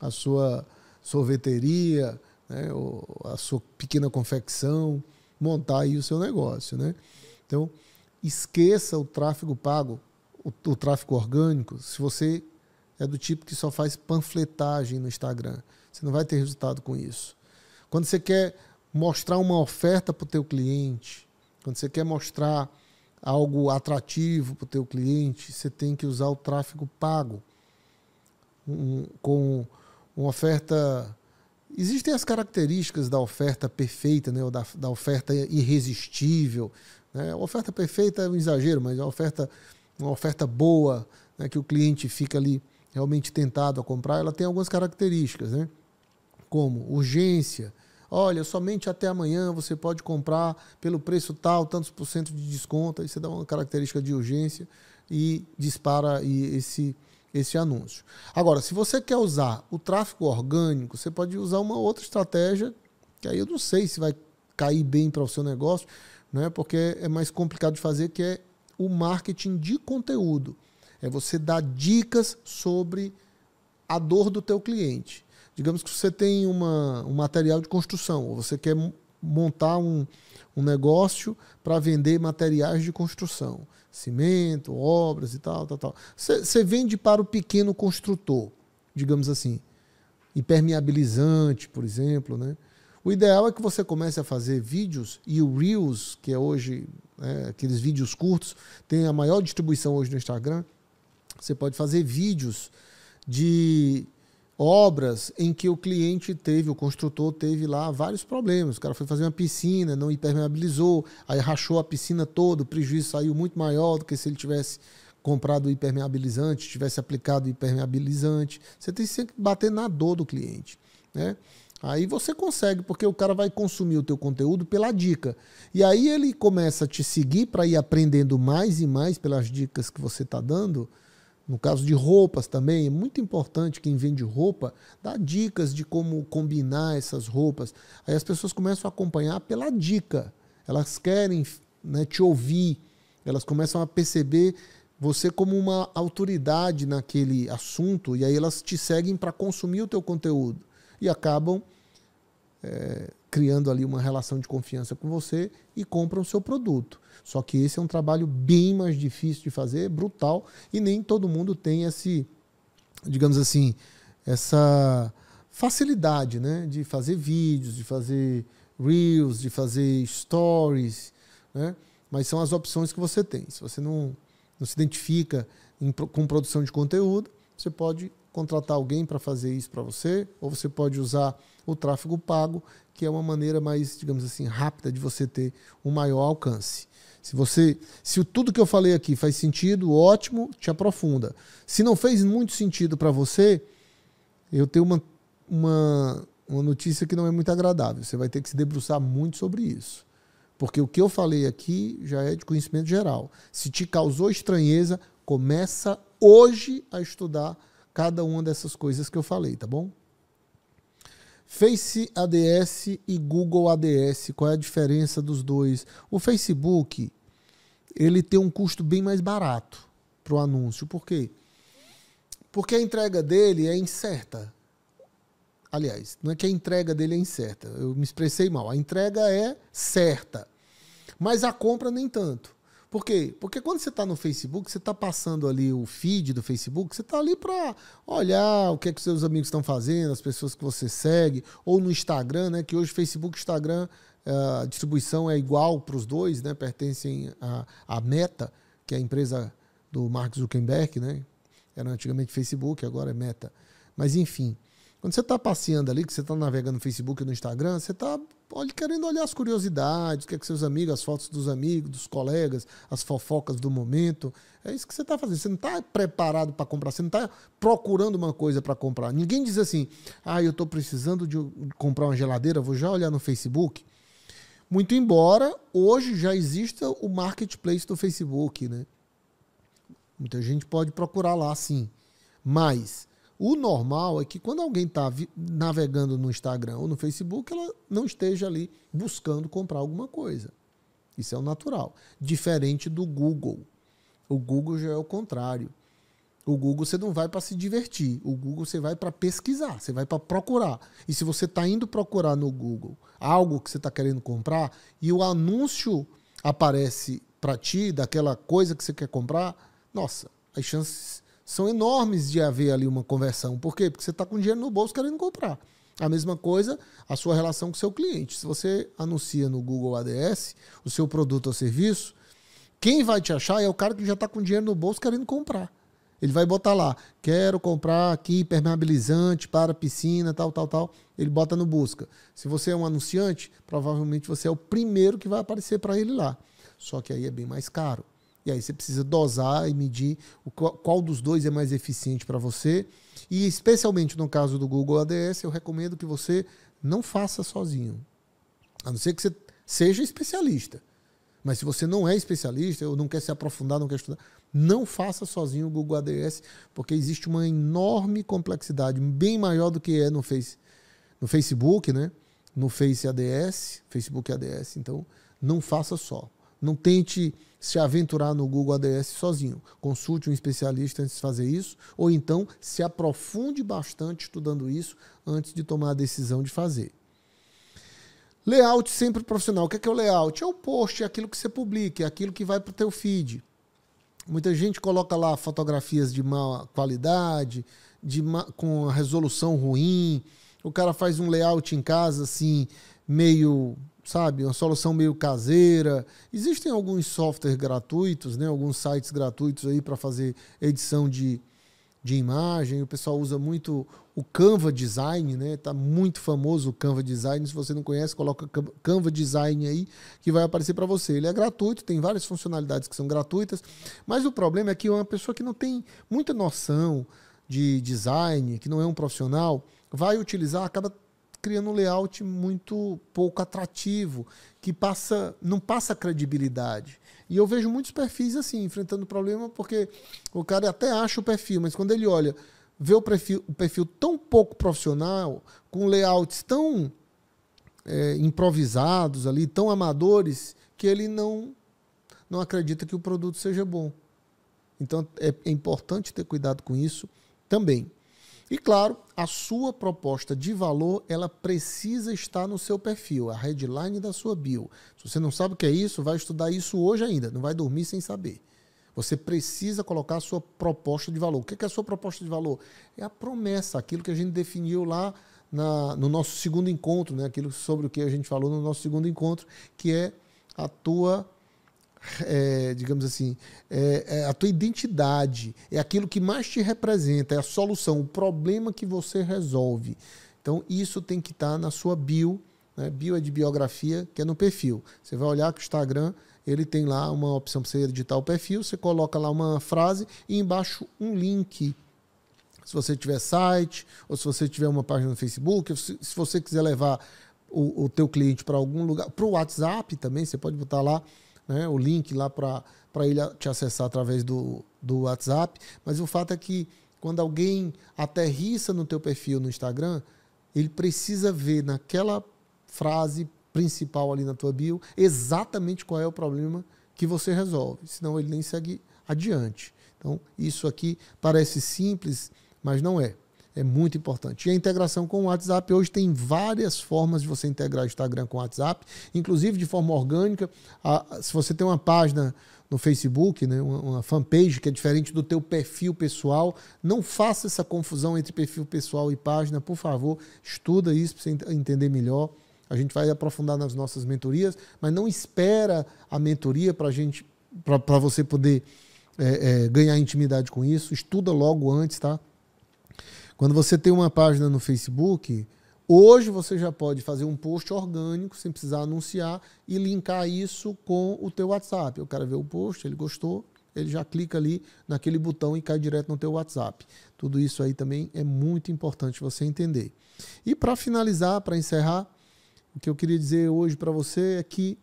a sua sorveteria, né, ou a sua pequena confecção, montar aí o seu negócio. Né? Então, esqueça o tráfego pago, o, o tráfego orgânico, se você é do tipo que só faz panfletagem no Instagram. Você não vai ter resultado com isso. Quando você quer mostrar uma oferta para o teu cliente, quando você quer mostrar algo atrativo para o teu cliente, você tem que usar o tráfego pago um, com uma oferta. Existem as características da oferta perfeita, né? ou da, da oferta irresistível. Né? A oferta perfeita é um exagero, mas é uma oferta, uma oferta boa, né? que o cliente fica ali realmente tentado a comprar, ela tem algumas características, né? como urgência, Olha, somente até amanhã você pode comprar pelo preço tal, tantos por cento de desconto. Aí você dá uma característica de urgência e dispara esse, esse anúncio. Agora, se você quer usar o tráfego orgânico, você pode usar uma outra estratégia, que aí eu não sei se vai cair bem para o seu negócio, né? porque é mais complicado de fazer, que é o marketing de conteúdo. É você dar dicas sobre a dor do teu cliente. Digamos que você tem uma, um material de construção, ou você quer montar um, um negócio para vender materiais de construção, cimento, obras e tal, tal, tal. Você vende para o pequeno construtor, digamos assim, impermeabilizante, por exemplo, né? O ideal é que você comece a fazer vídeos e o Reels, que é hoje né, aqueles vídeos curtos, tem a maior distribuição hoje no Instagram. Você pode fazer vídeos de obras em que o cliente teve, o construtor teve lá vários problemas. O cara foi fazer uma piscina, não impermeabilizou, aí rachou a piscina toda, o prejuízo saiu muito maior do que se ele tivesse comprado o impermeabilizante, tivesse aplicado o impermeabilizante. Você tem que sempre bater na dor do cliente, né? Aí você consegue, porque o cara vai consumir o teu conteúdo pela dica. E aí ele começa a te seguir para ir aprendendo mais e mais pelas dicas que você está dando. No caso de roupas também, é muito importante quem vende roupa dar dicas de como combinar essas roupas. Aí as pessoas começam a acompanhar pela dica. Elas querem né, te ouvir, elas começam a perceber você como uma autoridade naquele assunto e aí elas te seguem para consumir o teu conteúdo e acabam é, criando ali uma relação de confiança com você e compram o seu produto. Só que esse é um trabalho bem mais difícil de fazer, brutal, e nem todo mundo tem esse, digamos assim, essa facilidade, né, de fazer vídeos, de fazer reels, de fazer stories, né? Mas são as opções que você tem. Se você não, não se identifica em, com produção de conteúdo, você pode contratar alguém para fazer isso para você, ou você pode usar o tráfego pago, que é uma maneira mais, digamos assim, rápida de você ter um maior alcance. Se você, se tudo que eu falei aqui faz sentido, ótimo, te aprofunda. Se não fez muito sentido para você, eu tenho uma, uma, uma notícia que não é muito agradável. Você vai ter que se debruçar muito sobre isso. Porque o que eu falei aqui já é de conhecimento geral. Se te causou estranheza, começa hoje a estudar cada uma dessas coisas que eu falei, tá bom? Face ADS e Google ADS, qual é a diferença dos dois? O Facebook, ele tem um custo bem mais barato para o anúncio. Por quê? Porque a entrega dele é incerta. Aliás, não é que a entrega dele é incerta, eu me expressei mal. A entrega é certa, mas a compra nem tanto. Por quê? Porque quando você está no Facebook, você está passando ali o feed do Facebook, você está ali para olhar o que é que seus amigos estão fazendo, as pessoas que você segue, ou no Instagram, né? Que hoje Facebook e Instagram, eh, a distribuição é igual para os dois, né? Pertencem à, Meta, que é a empresa do Mark Zuckerberg, né? Era antigamente Facebook, agora é Meta. Mas enfim, quando você está passeando ali, que você está navegando no Facebook e no Instagram, você está olha, querendo olhar as curiosidades, o que é que seus amigos, as fotos dos amigos, dos colegas, as fofocas do momento. É isso que você está fazendo. Você não está preparado para comprar, você não está procurando uma coisa para comprar. Ninguém diz assim, ah, eu estou precisando de comprar uma geladeira, vou já olhar no Facebook. Muito embora hoje já exista o marketplace do Facebook, né? Muita gente pode procurar lá, sim. Mas o normal é que quando alguém está navegando no Instagram ou no Facebook, ela não esteja ali buscando comprar alguma coisa. Isso é o natural. Diferente do Google. O Google já é o contrário. O Google você não vai para se divertir. O Google você vai para pesquisar, você vai para procurar. E se você está indo procurar no Google algo que você está querendo comprar e o anúncio aparece para ti daquela coisa que você quer comprar, nossa, as chances são enormes de haver ali uma conversão. Por quê? Porque você está com dinheiro no bolso querendo comprar. A mesma coisa, a sua relação com o seu cliente. Se você anuncia no Google ADS o seu produto ou serviço, quem vai te achar é o cara que já está com dinheiro no bolso querendo comprar. Ele vai botar lá, quero comprar aqui permeabilizante para piscina, tal, tal, tal. Ele bota no busca. Se você é um anunciante, provavelmente você é o primeiro que vai aparecer para ele lá. Só que aí é bem mais caro. E aí você precisa dosar e medir o, qual dos dois é mais eficiente para você. E especialmente no caso do Google ADS, eu recomendo que você não faça sozinho. A não ser que você seja especialista. Mas se você não é especialista ou não quer se aprofundar, não quer estudar, não faça sozinho o Google ADS, porque existe uma enorme complexidade, bem maior do que é no, face, no Facebook, né? No Face ADS, Facebook ADS. Então, não faça só. Não tente se aventurar no Google ADS sozinho. Consulte um especialista antes de fazer isso, ou então se aprofunde bastante estudando isso antes de tomar a decisão de fazer. Layout sempre profissional. O que é, que é o layout? É o post, é aquilo que você publica, é aquilo que vai para o teu feed. Muita gente coloca lá fotografias de má qualidade, de má, com a resolução ruim. O cara faz um layout em casa assim, meio sabe, uma solução meio caseira. Existem alguns softwares gratuitos, né, alguns sites gratuitos aí para fazer edição de, de imagem. O pessoal usa muito o Canva Design, né? Tá muito famoso o Canva Design. Se você não conhece, coloca Canva Design aí que vai aparecer para você. Ele é gratuito, tem várias funcionalidades que são gratuitas, mas o problema é que uma pessoa que não tem muita noção de design, que não é um profissional, vai utilizar, acaba criando um layout muito pouco atrativo, que passa, não passa credibilidade. E eu vejo muitos perfis assim, enfrentando o problema, porque o cara até acha o perfil, mas quando ele olha, vê o perfil, o perfil tão pouco profissional, com layouts tão é, improvisados ali, tão amadores, que ele não, não acredita que o produto seja bom. Então é, é importante ter cuidado com isso também. E claro, a sua proposta de valor, ela precisa estar no seu perfil, a headline da sua bio. Se você não sabe o que é isso, vai estudar isso hoje ainda, não vai dormir sem saber. Você precisa colocar a sua proposta de valor. O que é a sua proposta de valor? É a promessa, aquilo que a gente definiu lá na, no nosso segundo encontro, né? aquilo sobre o que a gente falou no nosso segundo encontro, que é a tua é, digamos assim, é, é a tua identidade, é aquilo que mais te representa, é a solução, o problema que você resolve. Então, isso tem que estar tá na sua bio, né? bio é de biografia, que é no perfil. Você vai olhar que o Instagram ele tem lá uma opção para você editar o perfil, você coloca lá uma frase e embaixo um link. Se você tiver site, ou se você tiver uma página no Facebook, se, se você quiser levar o, o teu cliente para algum lugar, para o WhatsApp também, você pode botar lá né, o link lá para ele te acessar através do, do WhatsApp. Mas o fato é que quando alguém aterrissa no teu perfil no Instagram, ele precisa ver naquela frase principal ali na tua bio exatamente qual é o problema que você resolve, senão ele nem segue adiante. Então, isso aqui parece simples, mas não é. É muito importante. E a integração com o WhatsApp. Hoje tem várias formas de você integrar o Instagram com o WhatsApp, inclusive de forma orgânica. A, se você tem uma página no Facebook, né, uma, uma fanpage que é diferente do teu perfil pessoal, não faça essa confusão entre perfil pessoal e página, por favor. Estuda isso para você entender melhor. A gente vai aprofundar nas nossas mentorias, mas não espera a mentoria para gente para você poder é, é, ganhar intimidade com isso. Estuda logo antes, tá? Quando você tem uma página no Facebook, hoje você já pode fazer um post orgânico sem precisar anunciar e linkar isso com o teu WhatsApp. O cara vê o post, ele gostou, ele já clica ali naquele botão e cai direto no teu WhatsApp. Tudo isso aí também é muito importante você entender. E para finalizar, para encerrar, o que eu queria dizer hoje para você é que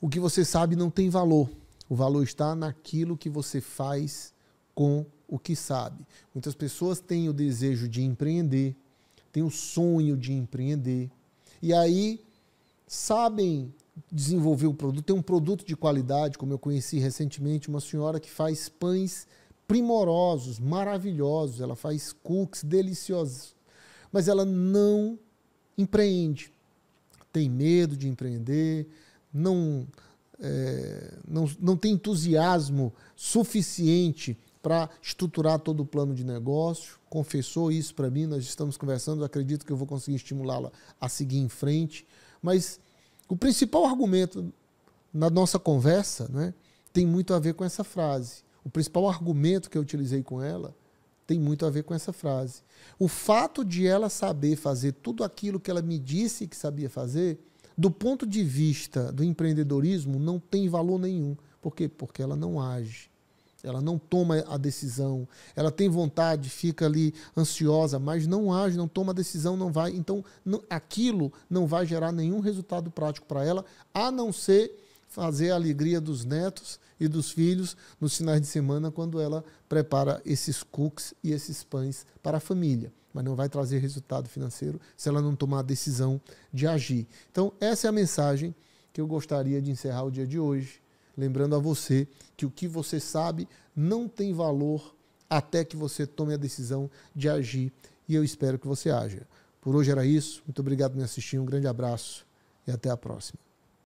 o que você sabe não tem valor. O valor está naquilo que você faz com o que sabe. Muitas pessoas têm o desejo de empreender, têm o sonho de empreender. E aí sabem desenvolver o produto, tem um produto de qualidade, como eu conheci recentemente uma senhora que faz pães primorosos, maravilhosos, ela faz cookies deliciosos, mas ela não empreende. Tem medo de empreender, não é, não, não tem entusiasmo suficiente para estruturar todo o plano de negócio, confessou isso para mim, nós estamos conversando, acredito que eu vou conseguir estimulá-la a seguir em frente. Mas o principal argumento na nossa conversa né, tem muito a ver com essa frase. O principal argumento que eu utilizei com ela tem muito a ver com essa frase. O fato de ela saber fazer tudo aquilo que ela me disse que sabia fazer, do ponto de vista do empreendedorismo, não tem valor nenhum. Por quê? Porque ela não age ela não toma a decisão, ela tem vontade, fica ali ansiosa, mas não age, não toma a decisão, não vai. Então, não, aquilo não vai gerar nenhum resultado prático para ela, a não ser fazer a alegria dos netos e dos filhos nos finais de semana, quando ela prepara esses cookies e esses pães para a família. Mas não vai trazer resultado financeiro se ela não tomar a decisão de agir. Então, essa é a mensagem que eu gostaria de encerrar o dia de hoje Lembrando a você que o que você sabe não tem valor até que você tome a decisão de agir. E eu espero que você haja. Por hoje era isso. Muito obrigado por me assistir. Um grande abraço e até a próxima.